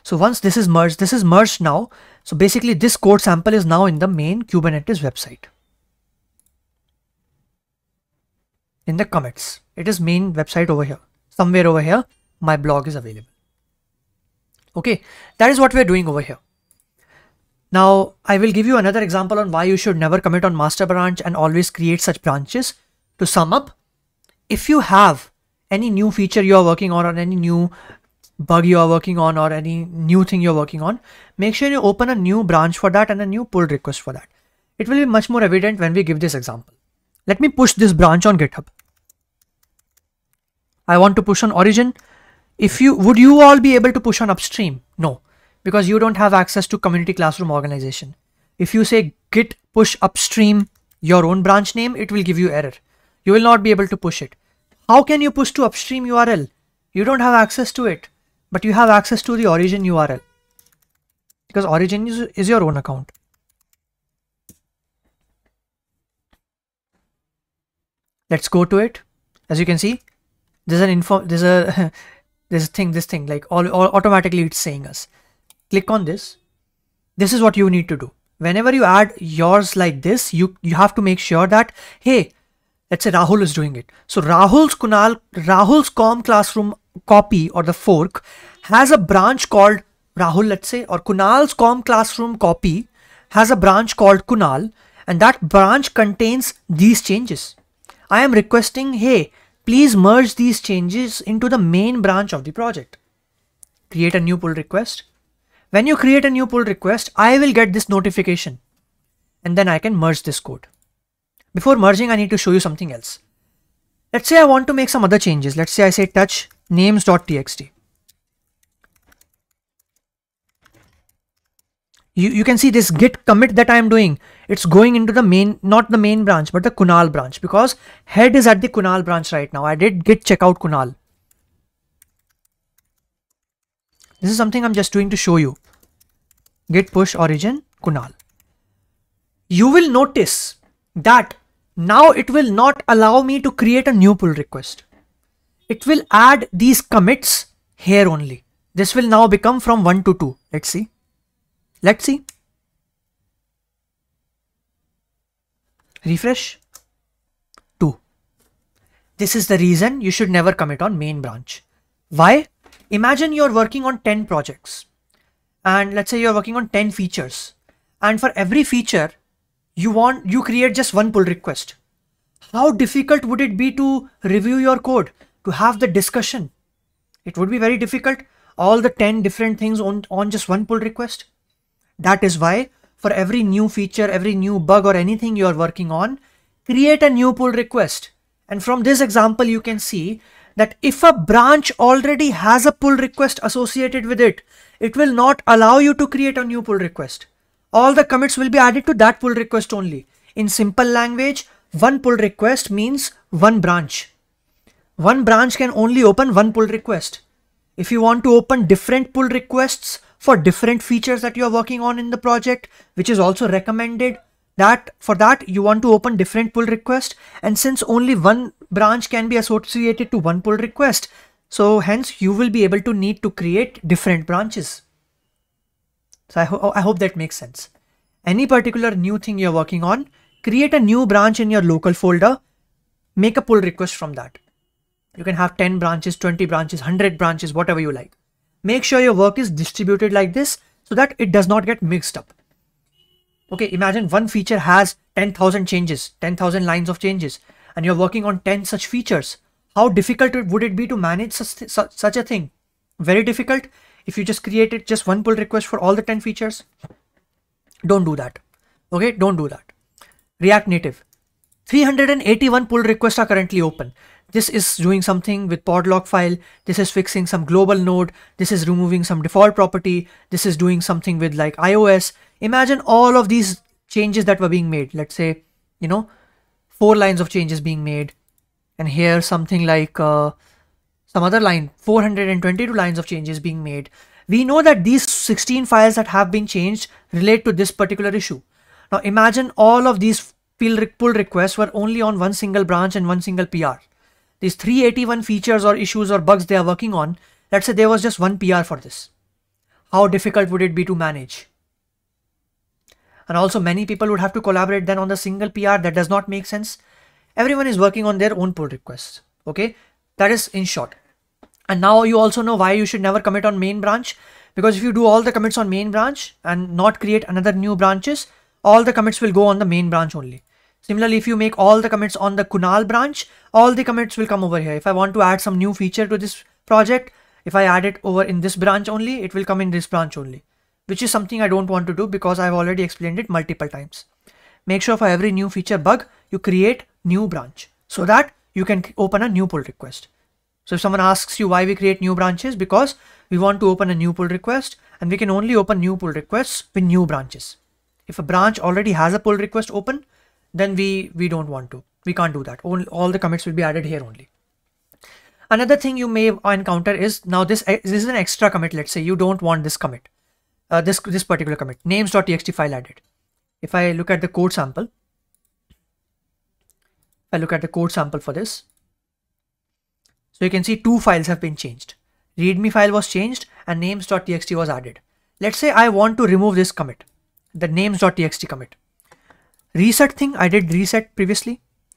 So once this is merged, this is merged now. So basically this code sample is now in the main Kubernetes website. In the commits, it is main website over here. Somewhere over here, my blog is available. Okay, that is what we're doing over here. Now, I will give you another example on why you should never commit on master branch and always create such branches. To sum up, if you have any new feature you are working on or any new bug you are working on or any new thing you're working on, make sure you open a new branch for that and a new pull request for that. It will be much more evident when we give this example. Let me push this branch on GitHub. I want to push on origin. If you would you all be able to push on upstream? No, because you don't have access to community classroom organization. If you say git push upstream your own branch name, it will give you error. You will not be able to push it. How can you push to upstream URL? You don't have access to it but you have access to the origin URL because origin is, is your own account. Let's go to it. As you can see, there's an info, there's a, there's a thing, this thing like all, all automatically it's saying us. Click on this. This is what you need to do. Whenever you add yours like this, you, you have to make sure that, hey, let's say Rahul is doing it. So Rahul's Kunal, Rahul's Com Classroom copy or the fork has a branch called Rahul, let's say, or Kunal's com classroom copy has a branch called Kunal and that branch contains these changes. I am requesting, hey, please merge these changes into the main branch of the project. Create a new pull request. When you create a new pull request, I will get this notification and then I can merge this code. Before merging, I need to show you something else. Let's say I want to make some other changes. Let's say I say touch names.txt. You, you can see this git commit that I am doing, it's going into the main, not the main branch, but the Kunal branch because head is at the Kunal branch right now. I did git checkout Kunal. This is something I'm just doing to show you. Git push origin Kunal. You will notice that now it will not allow me to create a new pull request it will add these commits here only. This will now become from 1 to 2. Let's see. Let's see. Refresh. 2. This is the reason you should never commit on main branch. Why? Imagine you're working on 10 projects and let's say you're working on 10 features and for every feature you want you create just one pull request how difficult would it be to review your code to have the discussion. It would be very difficult, all the 10 different things on, on just one pull request. That is why for every new feature, every new bug or anything you are working on, create a new pull request. And from this example, you can see that if a branch already has a pull request associated with it, it will not allow you to create a new pull request. All the commits will be added to that pull request only. In simple language, one pull request means one branch one branch can only open one pull request. If you want to open different pull requests for different features that you're working on in the project, which is also recommended, that for that you want to open different pull request and since only one branch can be associated to one pull request so hence you will be able to need to create different branches so I, ho I hope that makes sense any particular new thing you're working on create a new branch in your local folder make a pull request from that you can have 10 branches, 20 branches, 100 branches, whatever you like. Make sure your work is distributed like this so that it does not get mixed up. Okay, imagine one feature has 10,000 changes, 10,000 lines of changes, and you're working on 10 such features. How difficult would it be to manage such, such, such a thing? Very difficult if you just created just one pull request for all the 10 features. Don't do that. Okay, don't do that. React Native. 381 pull requests are currently open this is doing something with podlock file, this is fixing some global node, this is removing some default property, this is doing something with like iOS. Imagine all of these changes that were being made. Let's say, you know, four lines of changes being made and here something like uh, some other line, 422 lines of changes being made. We know that these 16 files that have been changed relate to this particular issue. Now imagine all of these pull requests were only on one single branch and one single PR these 381 features or issues or bugs they are working on, let's say there was just one PR for this. How difficult would it be to manage? And also many people would have to collaborate then on the single PR that does not make sense. Everyone is working on their own pull requests. Okay, that is in short. And now you also know why you should never commit on main branch because if you do all the commits on main branch and not create another new branches, all the commits will go on the main branch only. Similarly, if you make all the commits on the Kunal branch, all the commits will come over here. If I want to add some new feature to this project, if I add it over in this branch only, it will come in this branch only, which is something I don't want to do because I've already explained it multiple times. Make sure for every new feature bug, you create new branch so that you can open a new pull request. So if someone asks you why we create new branches, because we want to open a new pull request and we can only open new pull requests with new branches. If a branch already has a pull request open, then we, we don't want to. We can't do that. All, all the commits will be added here only. Another thing you may encounter is now this, this is an extra commit. Let's say you don't want this commit, uh, this, this particular commit names.txt file added. If I look at the code sample, I look at the code sample for this. So you can see two files have been changed. Readme file was changed and names.txt was added. Let's say I want to remove this commit, the names.txt commit reset thing I did reset previously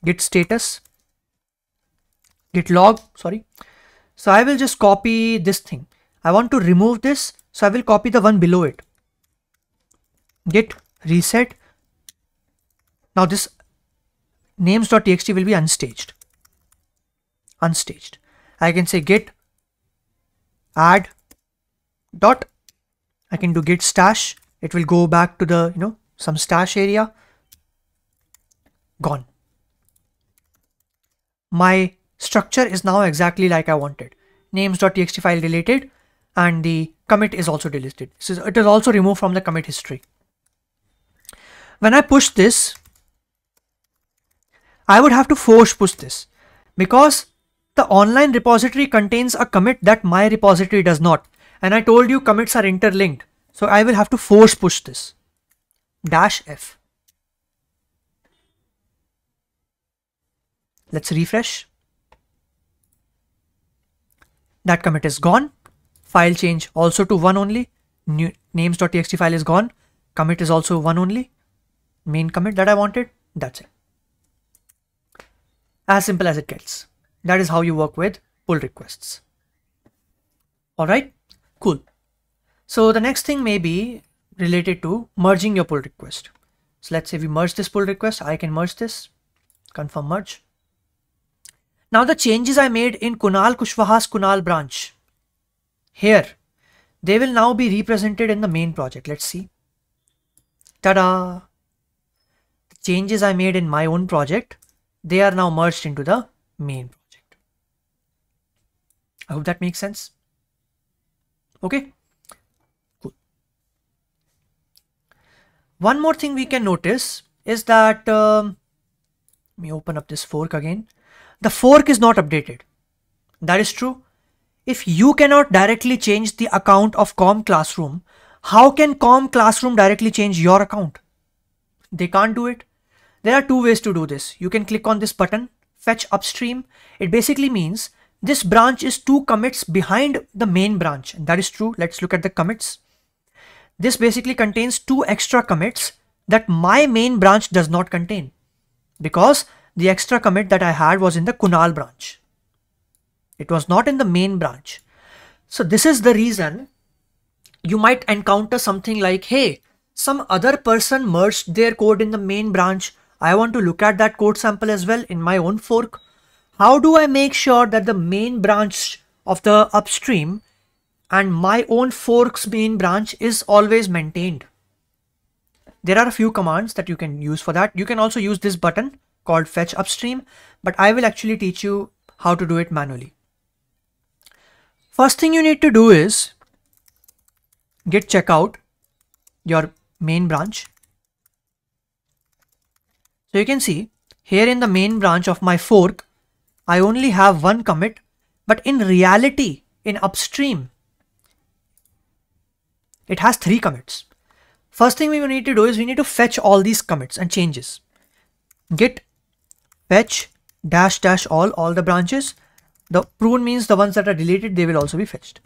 git status git log sorry so I will just copy this thing I want to remove this so I will copy the one below it git reset now this names.txt will be unstaged unstaged I can say git add dot I can do git stash it will go back to the you know some stash area gone. My structure is now exactly like I wanted. Names.txt file deleted and the commit is also deleted. So it is also removed from the commit history. When I push this, I would have to force push this because the online repository contains a commit that my repository does not. And I told you commits are interlinked. So I will have to force push this. Dash F. Let's refresh. That commit is gone. File change also to one only. New names.txt file is gone. Commit is also one only. Main commit that I wanted. That's it. As simple as it gets. That is how you work with pull requests. All right, cool. So the next thing may be related to merging your pull request. So let's say we merge this pull request. I can merge this, confirm merge. Now the changes I made in Kunal Kushwaha's Kunal branch. Here, they will now be represented in the main project. Let's see. Ta-da! The changes I made in my own project, they are now merged into the main project. I hope that makes sense. Okay. Cool. One more thing we can notice is that, um, let me open up this fork again the fork is not updated. That is true. If you cannot directly change the account of Com Classroom, how can Com Classroom directly change your account? They can't do it. There are two ways to do this. You can click on this button, fetch upstream. It basically means this branch is two commits behind the main branch. that is true. Let's look at the commits. This basically contains two extra commits that my main branch does not contain because the extra commit that I had was in the Kunal branch. It was not in the main branch. So this is the reason you might encounter something like, hey, some other person merged their code in the main branch. I want to look at that code sample as well in my own fork. How do I make sure that the main branch of the upstream and my own fork's main branch is always maintained? There are a few commands that you can use for that. You can also use this button called fetch upstream, but I will actually teach you how to do it manually. First thing you need to do is git checkout your main branch. So you can see here in the main branch of my fork, I only have one commit, but in reality, in upstream, it has three commits. First thing we need to do is we need to fetch all these commits and changes. Git fetch dash dash all all the branches the prune means the ones that are deleted they will also be fetched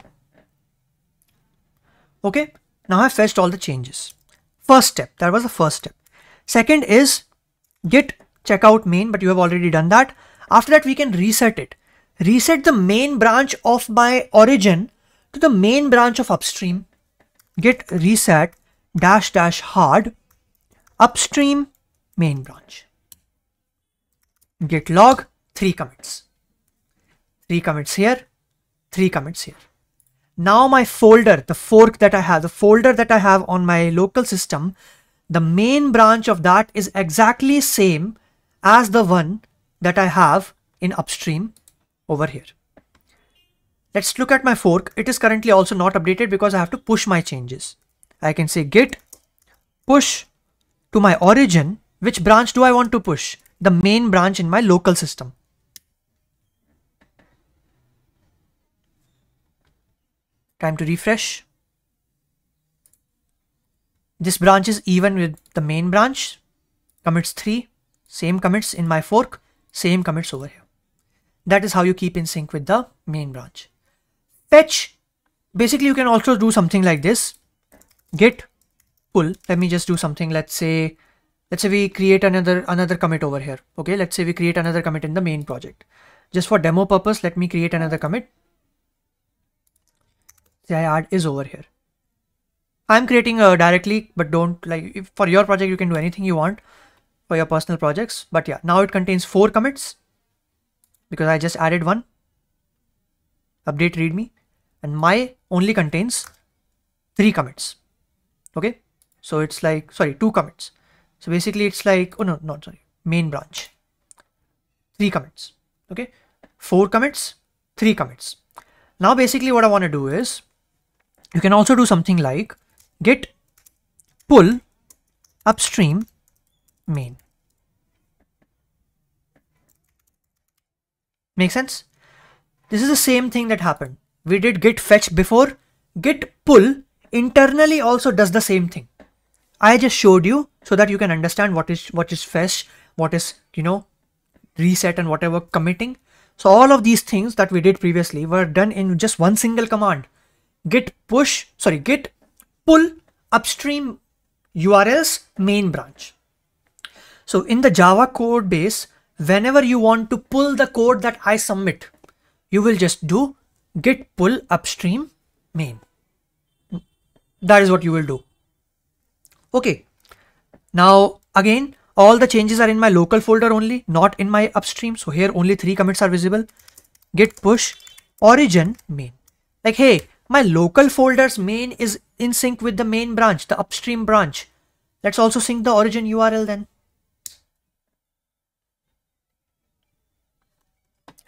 okay now i fetched all the changes first step that was the first step second is git checkout main but you have already done that after that we can reset it reset the main branch of my origin to the main branch of upstream git reset dash dash hard upstream main branch git log three commits. Three commits here, three commits here. Now my folder, the fork that I have, the folder that I have on my local system, the main branch of that is exactly same as the one that I have in upstream over here. Let's look at my fork. It is currently also not updated because I have to push my changes. I can say git push to my origin. Which branch do I want to push? the main branch in my local system. Time to refresh. This branch is even with the main branch. Commits 3, same commits in my fork, same commits over here. That is how you keep in sync with the main branch. Fetch, basically you can also do something like this. Git pull, let me just do something, let's say let's say we create another another commit over here okay let's say we create another commit in the main project just for demo purpose let me create another commit say i add is over here i'm creating uh, directly but don't like if, for your project you can do anything you want for your personal projects but yeah now it contains four commits because i just added one update readme and my only contains three commits okay so it's like sorry two commits so basically it's like, oh no, not sorry, main branch, three commits, okay, four commits, three commits. Now basically what I want to do is, you can also do something like git pull upstream main. Make sense? This is the same thing that happened. We did git fetch before, git pull internally also does the same thing. I just showed you so that you can understand what is what is fetch, what is you know reset and whatever committing. So all of these things that we did previously were done in just one single command. Git push, sorry, git pull upstream URLs main branch. So in the Java code base, whenever you want to pull the code that I submit, you will just do git pull upstream main. That is what you will do. Okay. Now again, all the changes are in my local folder only, not in my upstream. So here only three commits are visible. Git push origin main. Like, hey, my local folder's main is in sync with the main branch, the upstream branch. Let's also sync the origin URL then.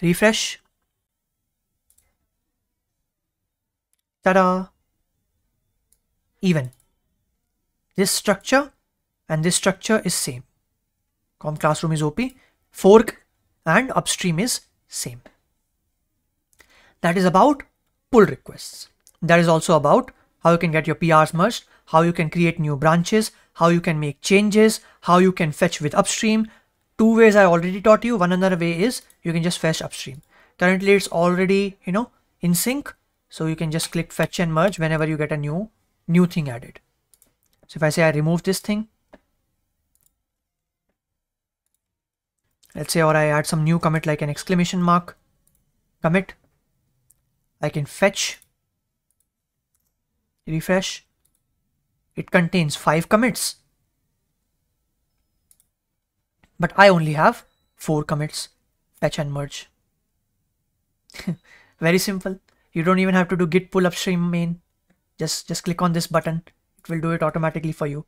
Refresh. Ta-da! Even. This structure and this structure is same. Com classroom is OP, fork and upstream is same. That is about pull requests. That is also about how you can get your PRs merged, how you can create new branches, how you can make changes, how you can fetch with upstream. Two ways I already taught you. One another way is you can just fetch upstream. Currently it's already, you know, in sync. So you can just click fetch and merge whenever you get a new, new thing added. So if I say I remove this thing, let's say or I add some new commit like an exclamation mark commit I can fetch refresh it contains five commits but I only have four commits fetch and merge very simple you don't even have to do git pull upstream main just just click on this button it will do it automatically for you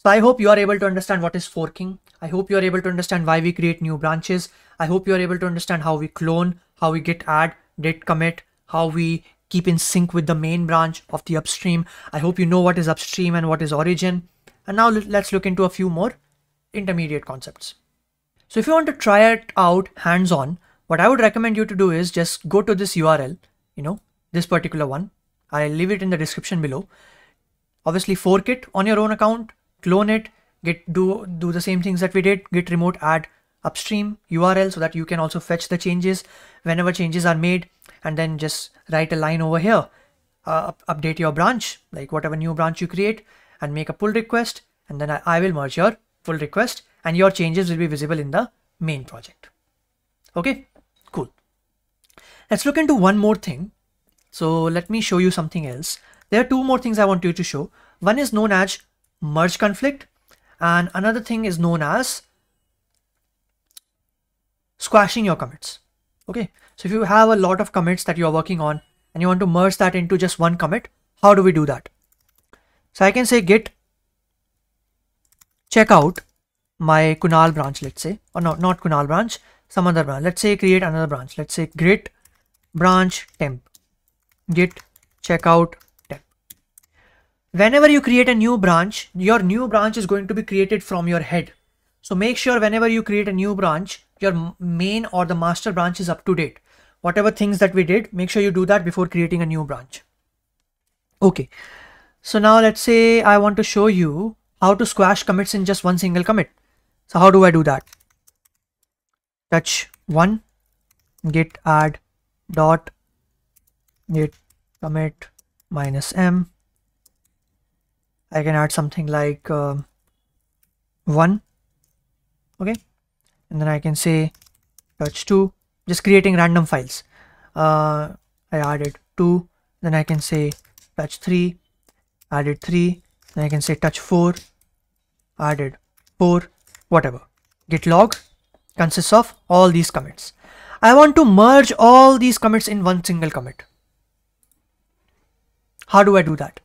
so I hope you are able to understand what is forking. I hope you are able to understand why we create new branches. I hope you are able to understand how we clone, how we get add, get commit, how we keep in sync with the main branch of the upstream. I hope you know what is upstream and what is origin. And now let's look into a few more intermediate concepts. So if you want to try it out hands-on, what I would recommend you to do is just go to this URL, you know, this particular one. I'll leave it in the description below. Obviously fork it on your own account, clone it, get do, do the same things that we did, git remote add upstream URL so that you can also fetch the changes whenever changes are made and then just write a line over here. Uh, update your branch, like whatever new branch you create and make a pull request and then I, I will merge your pull request and your changes will be visible in the main project. Okay, cool. Let's look into one more thing. So let me show you something else. There are two more things I want you to show. One is known as merge conflict and another thing is known as squashing your commits okay so if you have a lot of commits that you're working on and you want to merge that into just one commit how do we do that so i can say git check out my kunal branch let's say or no not kunal branch some other branch let's say create another branch let's say git branch temp git check out Whenever you create a new branch, your new branch is going to be created from your head. So make sure whenever you create a new branch, your main or the master branch is up to date. Whatever things that we did, make sure you do that before creating a new branch. Okay. So now let's say I want to show you how to squash commits in just one single commit. So how do I do that? Touch one, git add dot git commit minus m I can add something like uh, 1 okay and then I can say touch 2 just creating random files uh, I added 2 then I can say touch 3 added 3 then I can say touch 4 added 4 whatever git log consists of all these commits I want to merge all these commits in one single commit how do I do that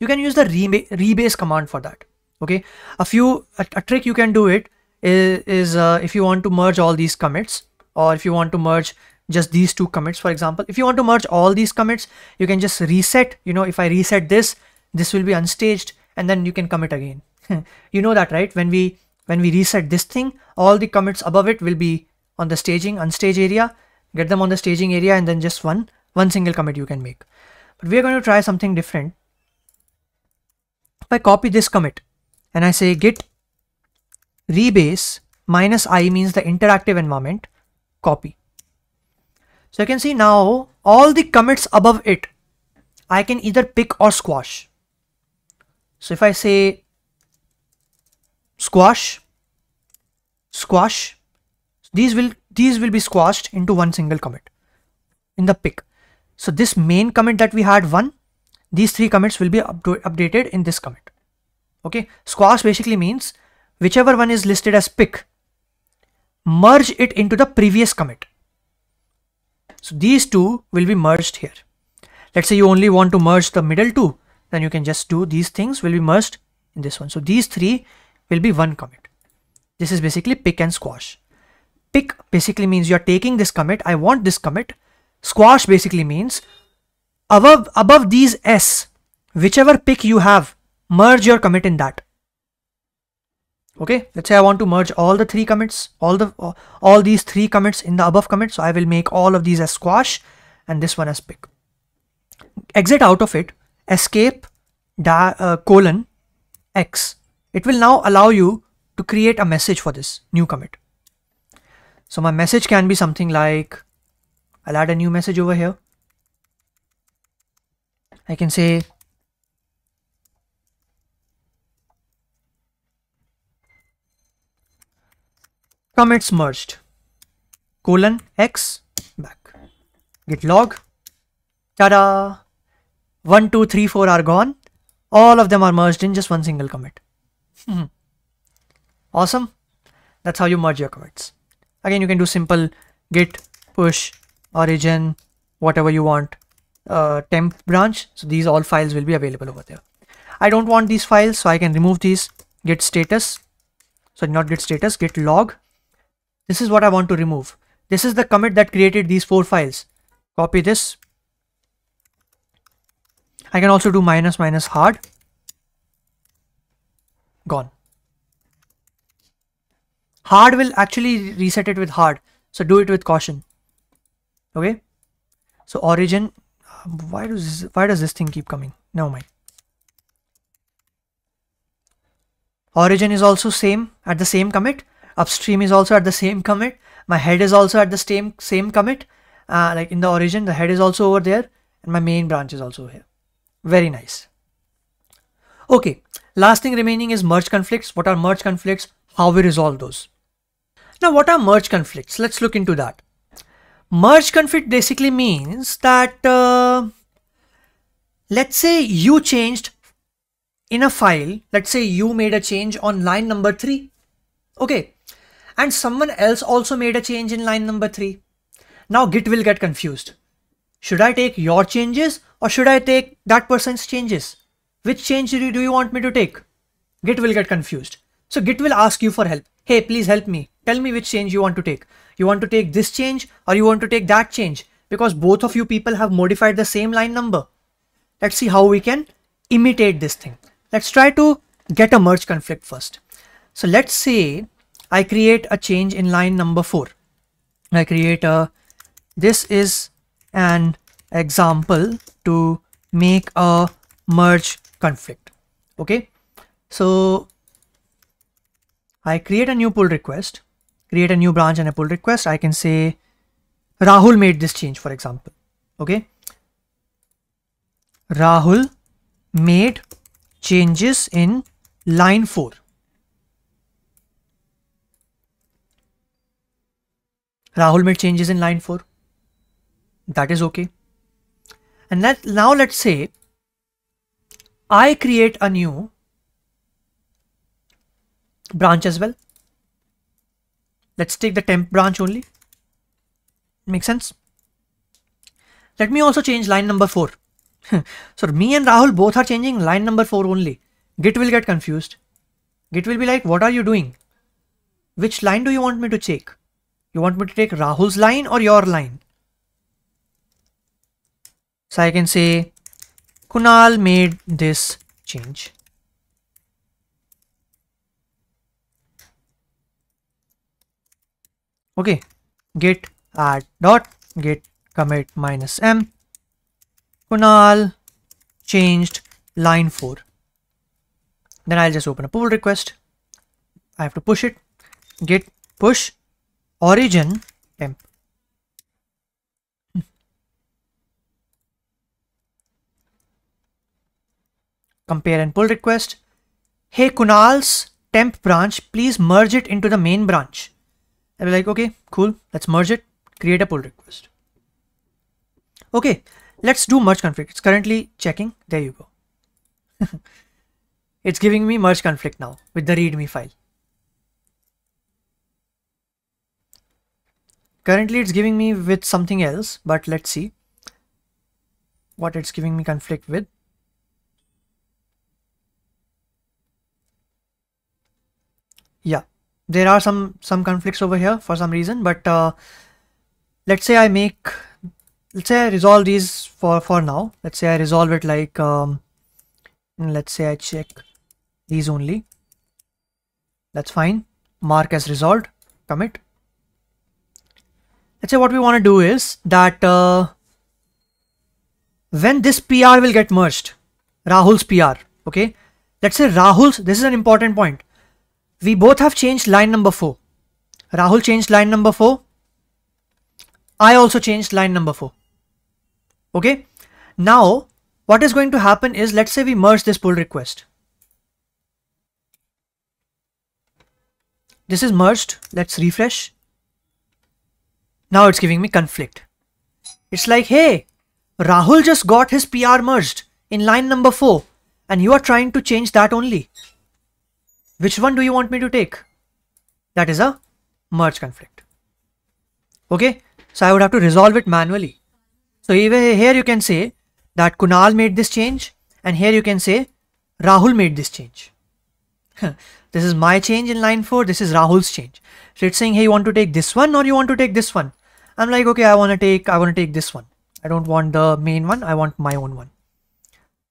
you can use the rebase command for that okay a few a, a trick you can do it is, is uh, if you want to merge all these commits or if you want to merge just these two commits for example if you want to merge all these commits you can just reset you know if i reset this this will be unstaged and then you can commit again you know that right when we when we reset this thing all the commits above it will be on the staging unstage area get them on the staging area and then just one one single commit you can make but we're going to try something different if I copy this commit and I say git rebase minus i means the interactive environment copy. So you can see now all the commits above it, I can either pick or squash. So if I say squash, squash, these will these will be squashed into one single commit in the pick. So this main commit that we had one these three commits will be updated in this commit. Okay, squash basically means whichever one is listed as pick, merge it into the previous commit. So these two will be merged here. Let's say you only want to merge the middle two, then you can just do these things will be merged in this one. So these three will be one commit. This is basically pick and squash. Pick basically means you're taking this commit. I want this commit. Squash basically means Above, above these S, whichever pick you have, merge your commit in that. Okay, let's say I want to merge all the three commits, all the all these three commits in the above commit. So I will make all of these as squash and this one as pick. Exit out of it, escape da, uh, colon x. It will now allow you to create a message for this new commit. So my message can be something like, I'll add a new message over here. I can say commits merged colon x back git log tada 1 2 3 4 are gone all of them are merged in just one single commit hmm. awesome that's how you merge your commits again you can do simple git push origin whatever you want uh, temp branch. So these all files will be available over there. I don't want these files, so I can remove these get status. So not get status, get log. This is what I want to remove. This is the commit that created these four files. Copy this. I can also do minus minus hard. Gone. Hard will actually reset it with hard. So do it with caution. Okay. So origin why does why does this thing keep coming never mind origin is also same at the same commit upstream is also at the same commit my head is also at the same same commit uh, like in the origin the head is also over there and my main branch is also here very nice okay last thing remaining is merge conflicts what are merge conflicts how we resolve those now what are merge conflicts let's look into that merge config basically means that uh, let's say you changed in a file let's say you made a change on line number 3 okay and someone else also made a change in line number 3 now git will get confused should i take your changes or should i take that person's changes which change do you, do you want me to take git will get confused so git will ask you for help hey please help me tell me which change you want to take you want to take this change or you want to take that change because both of you people have modified the same line number. Let's see how we can imitate this thing. Let's try to get a merge conflict first. So let's say I create a change in line number 4. I create a this is an example to make a merge conflict okay so I create a new pull request create a new branch and a pull request, I can say Rahul made this change, for example. Okay. Rahul made changes in line 4. Rahul made changes in line 4. That is okay. And let, now let's say I create a new branch as well. Let's take the temp branch only. Makes sense? Let me also change line number 4. so me and Rahul both are changing line number 4 only. Git will get confused. Git will be like, what are you doing? Which line do you want me to check? You want me to take Rahul's line or your line? So I can say, Kunal made this change. okay git add dot git commit minus m kunal changed line 4 then i'll just open a pull request i have to push it git push origin temp compare and pull request hey kunal's temp branch please merge it into the main branch and we like, okay, cool, let's merge it, create a pull request. Okay, let's do merge conflict. It's currently checking. There you go. it's giving me merge conflict now with the readme file. Currently it's giving me with something else, but let's see what it's giving me conflict with. Yeah, there are some some conflicts over here for some reason but uh, let's say I make let's say I resolve these for for now let's say I resolve it like um, let's say I check these only that's fine mark as resolved commit let's say what we want to do is that uh, when this PR will get merged Rahul's PR okay let's say Rahul's this is an important point we both have changed line number 4. Rahul changed line number 4. I also changed line number 4. Okay. Now, what is going to happen is, let's say we merge this pull request. This is merged. Let's refresh. Now it's giving me conflict. It's like, hey, Rahul just got his PR merged in line number 4 and you are trying to change that only. Which one do you want me to take? That is a merge conflict. Okay, so I would have to resolve it manually. So even here you can say that Kunal made this change and here you can say Rahul made this change. this is my change in line 4, this is Rahul's change. So it's saying, hey, you want to take this one or you want to take this one? I'm like, okay, I want to take, I want to take this one. I don't want the main one, I want my own one.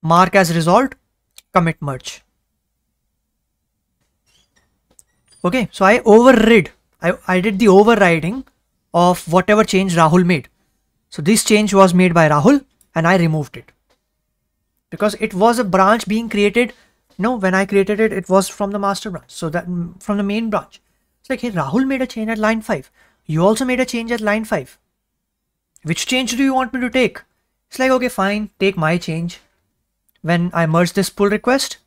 Mark as resolved, commit merge. Okay, so I overrid, I, I did the overriding of whatever change Rahul made. So this change was made by Rahul and I removed it. Because it was a branch being created. no, when I created it, it was from the master branch. So that from the main branch. It's like, hey, Rahul made a change at line 5. You also made a change at line 5. Which change do you want me to take? It's like, okay, fine, take my change. When I merge this pull request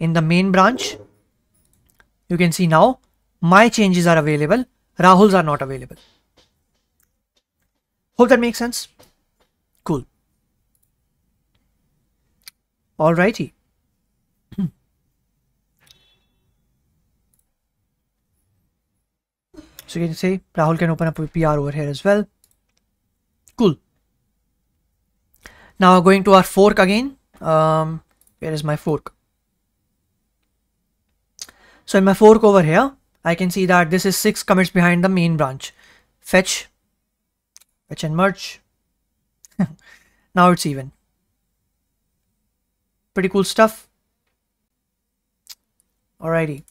in the main branch, you can see now my changes are available, Rahul's are not available. Hope that makes sense. Cool. Alrighty. so you can say Rahul can open up a PR over here as well. Cool. Now going to our fork again. Um, where is my fork? So in my fork over here, I can see that this is six commits behind the main branch. Fetch, fetch and merge. now it's even. Pretty cool stuff. Alrighty.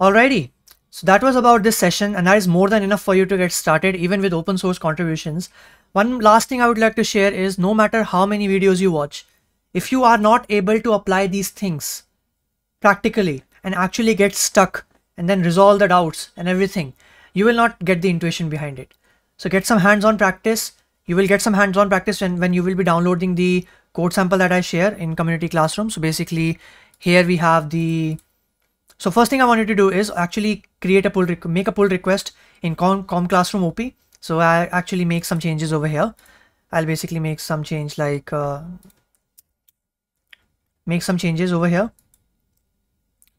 Alrighty. So that was about this session and that is more than enough for you to get started even with open source contributions. One last thing I would like to share is no matter how many videos you watch, if you are not able to apply these things practically and actually get stuck and then resolve the doubts and everything, you will not get the intuition behind it. So get some hands-on practice. You will get some hands-on practice when, when you will be downloading the code sample that I share in community classroom. So basically here we have the, so first thing I wanted to do is actually create a pull, make a pull request in Com, Com Classroom OP. So I actually make some changes over here. I'll basically make some change like, uh, make some changes over here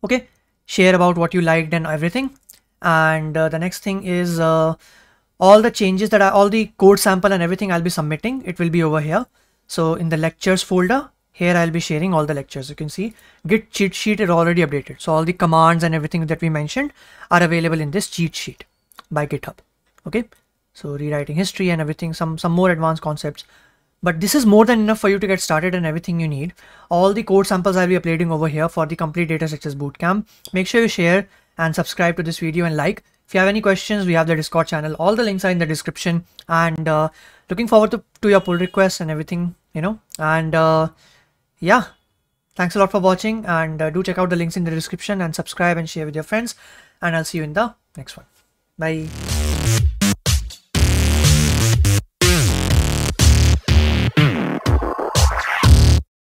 okay share about what you liked and everything and uh, the next thing is uh, all the changes that are all the code sample and everything I'll be submitting it will be over here so in the lectures folder here I'll be sharing all the lectures you can see git cheat sheet is already updated so all the commands and everything that we mentioned are available in this cheat sheet by github okay so rewriting history and everything some some more advanced concepts but this is more than enough for you to get started and everything you need. All the code samples I'll be uploading over here for the complete data structures bootcamp. Make sure you share and subscribe to this video and like. If you have any questions, we have the Discord channel. All the links are in the description. And uh, looking forward to, to your pull requests and everything, you know. And uh, yeah, thanks a lot for watching. And uh, do check out the links in the description and subscribe and share with your friends. And I'll see you in the next one. Bye.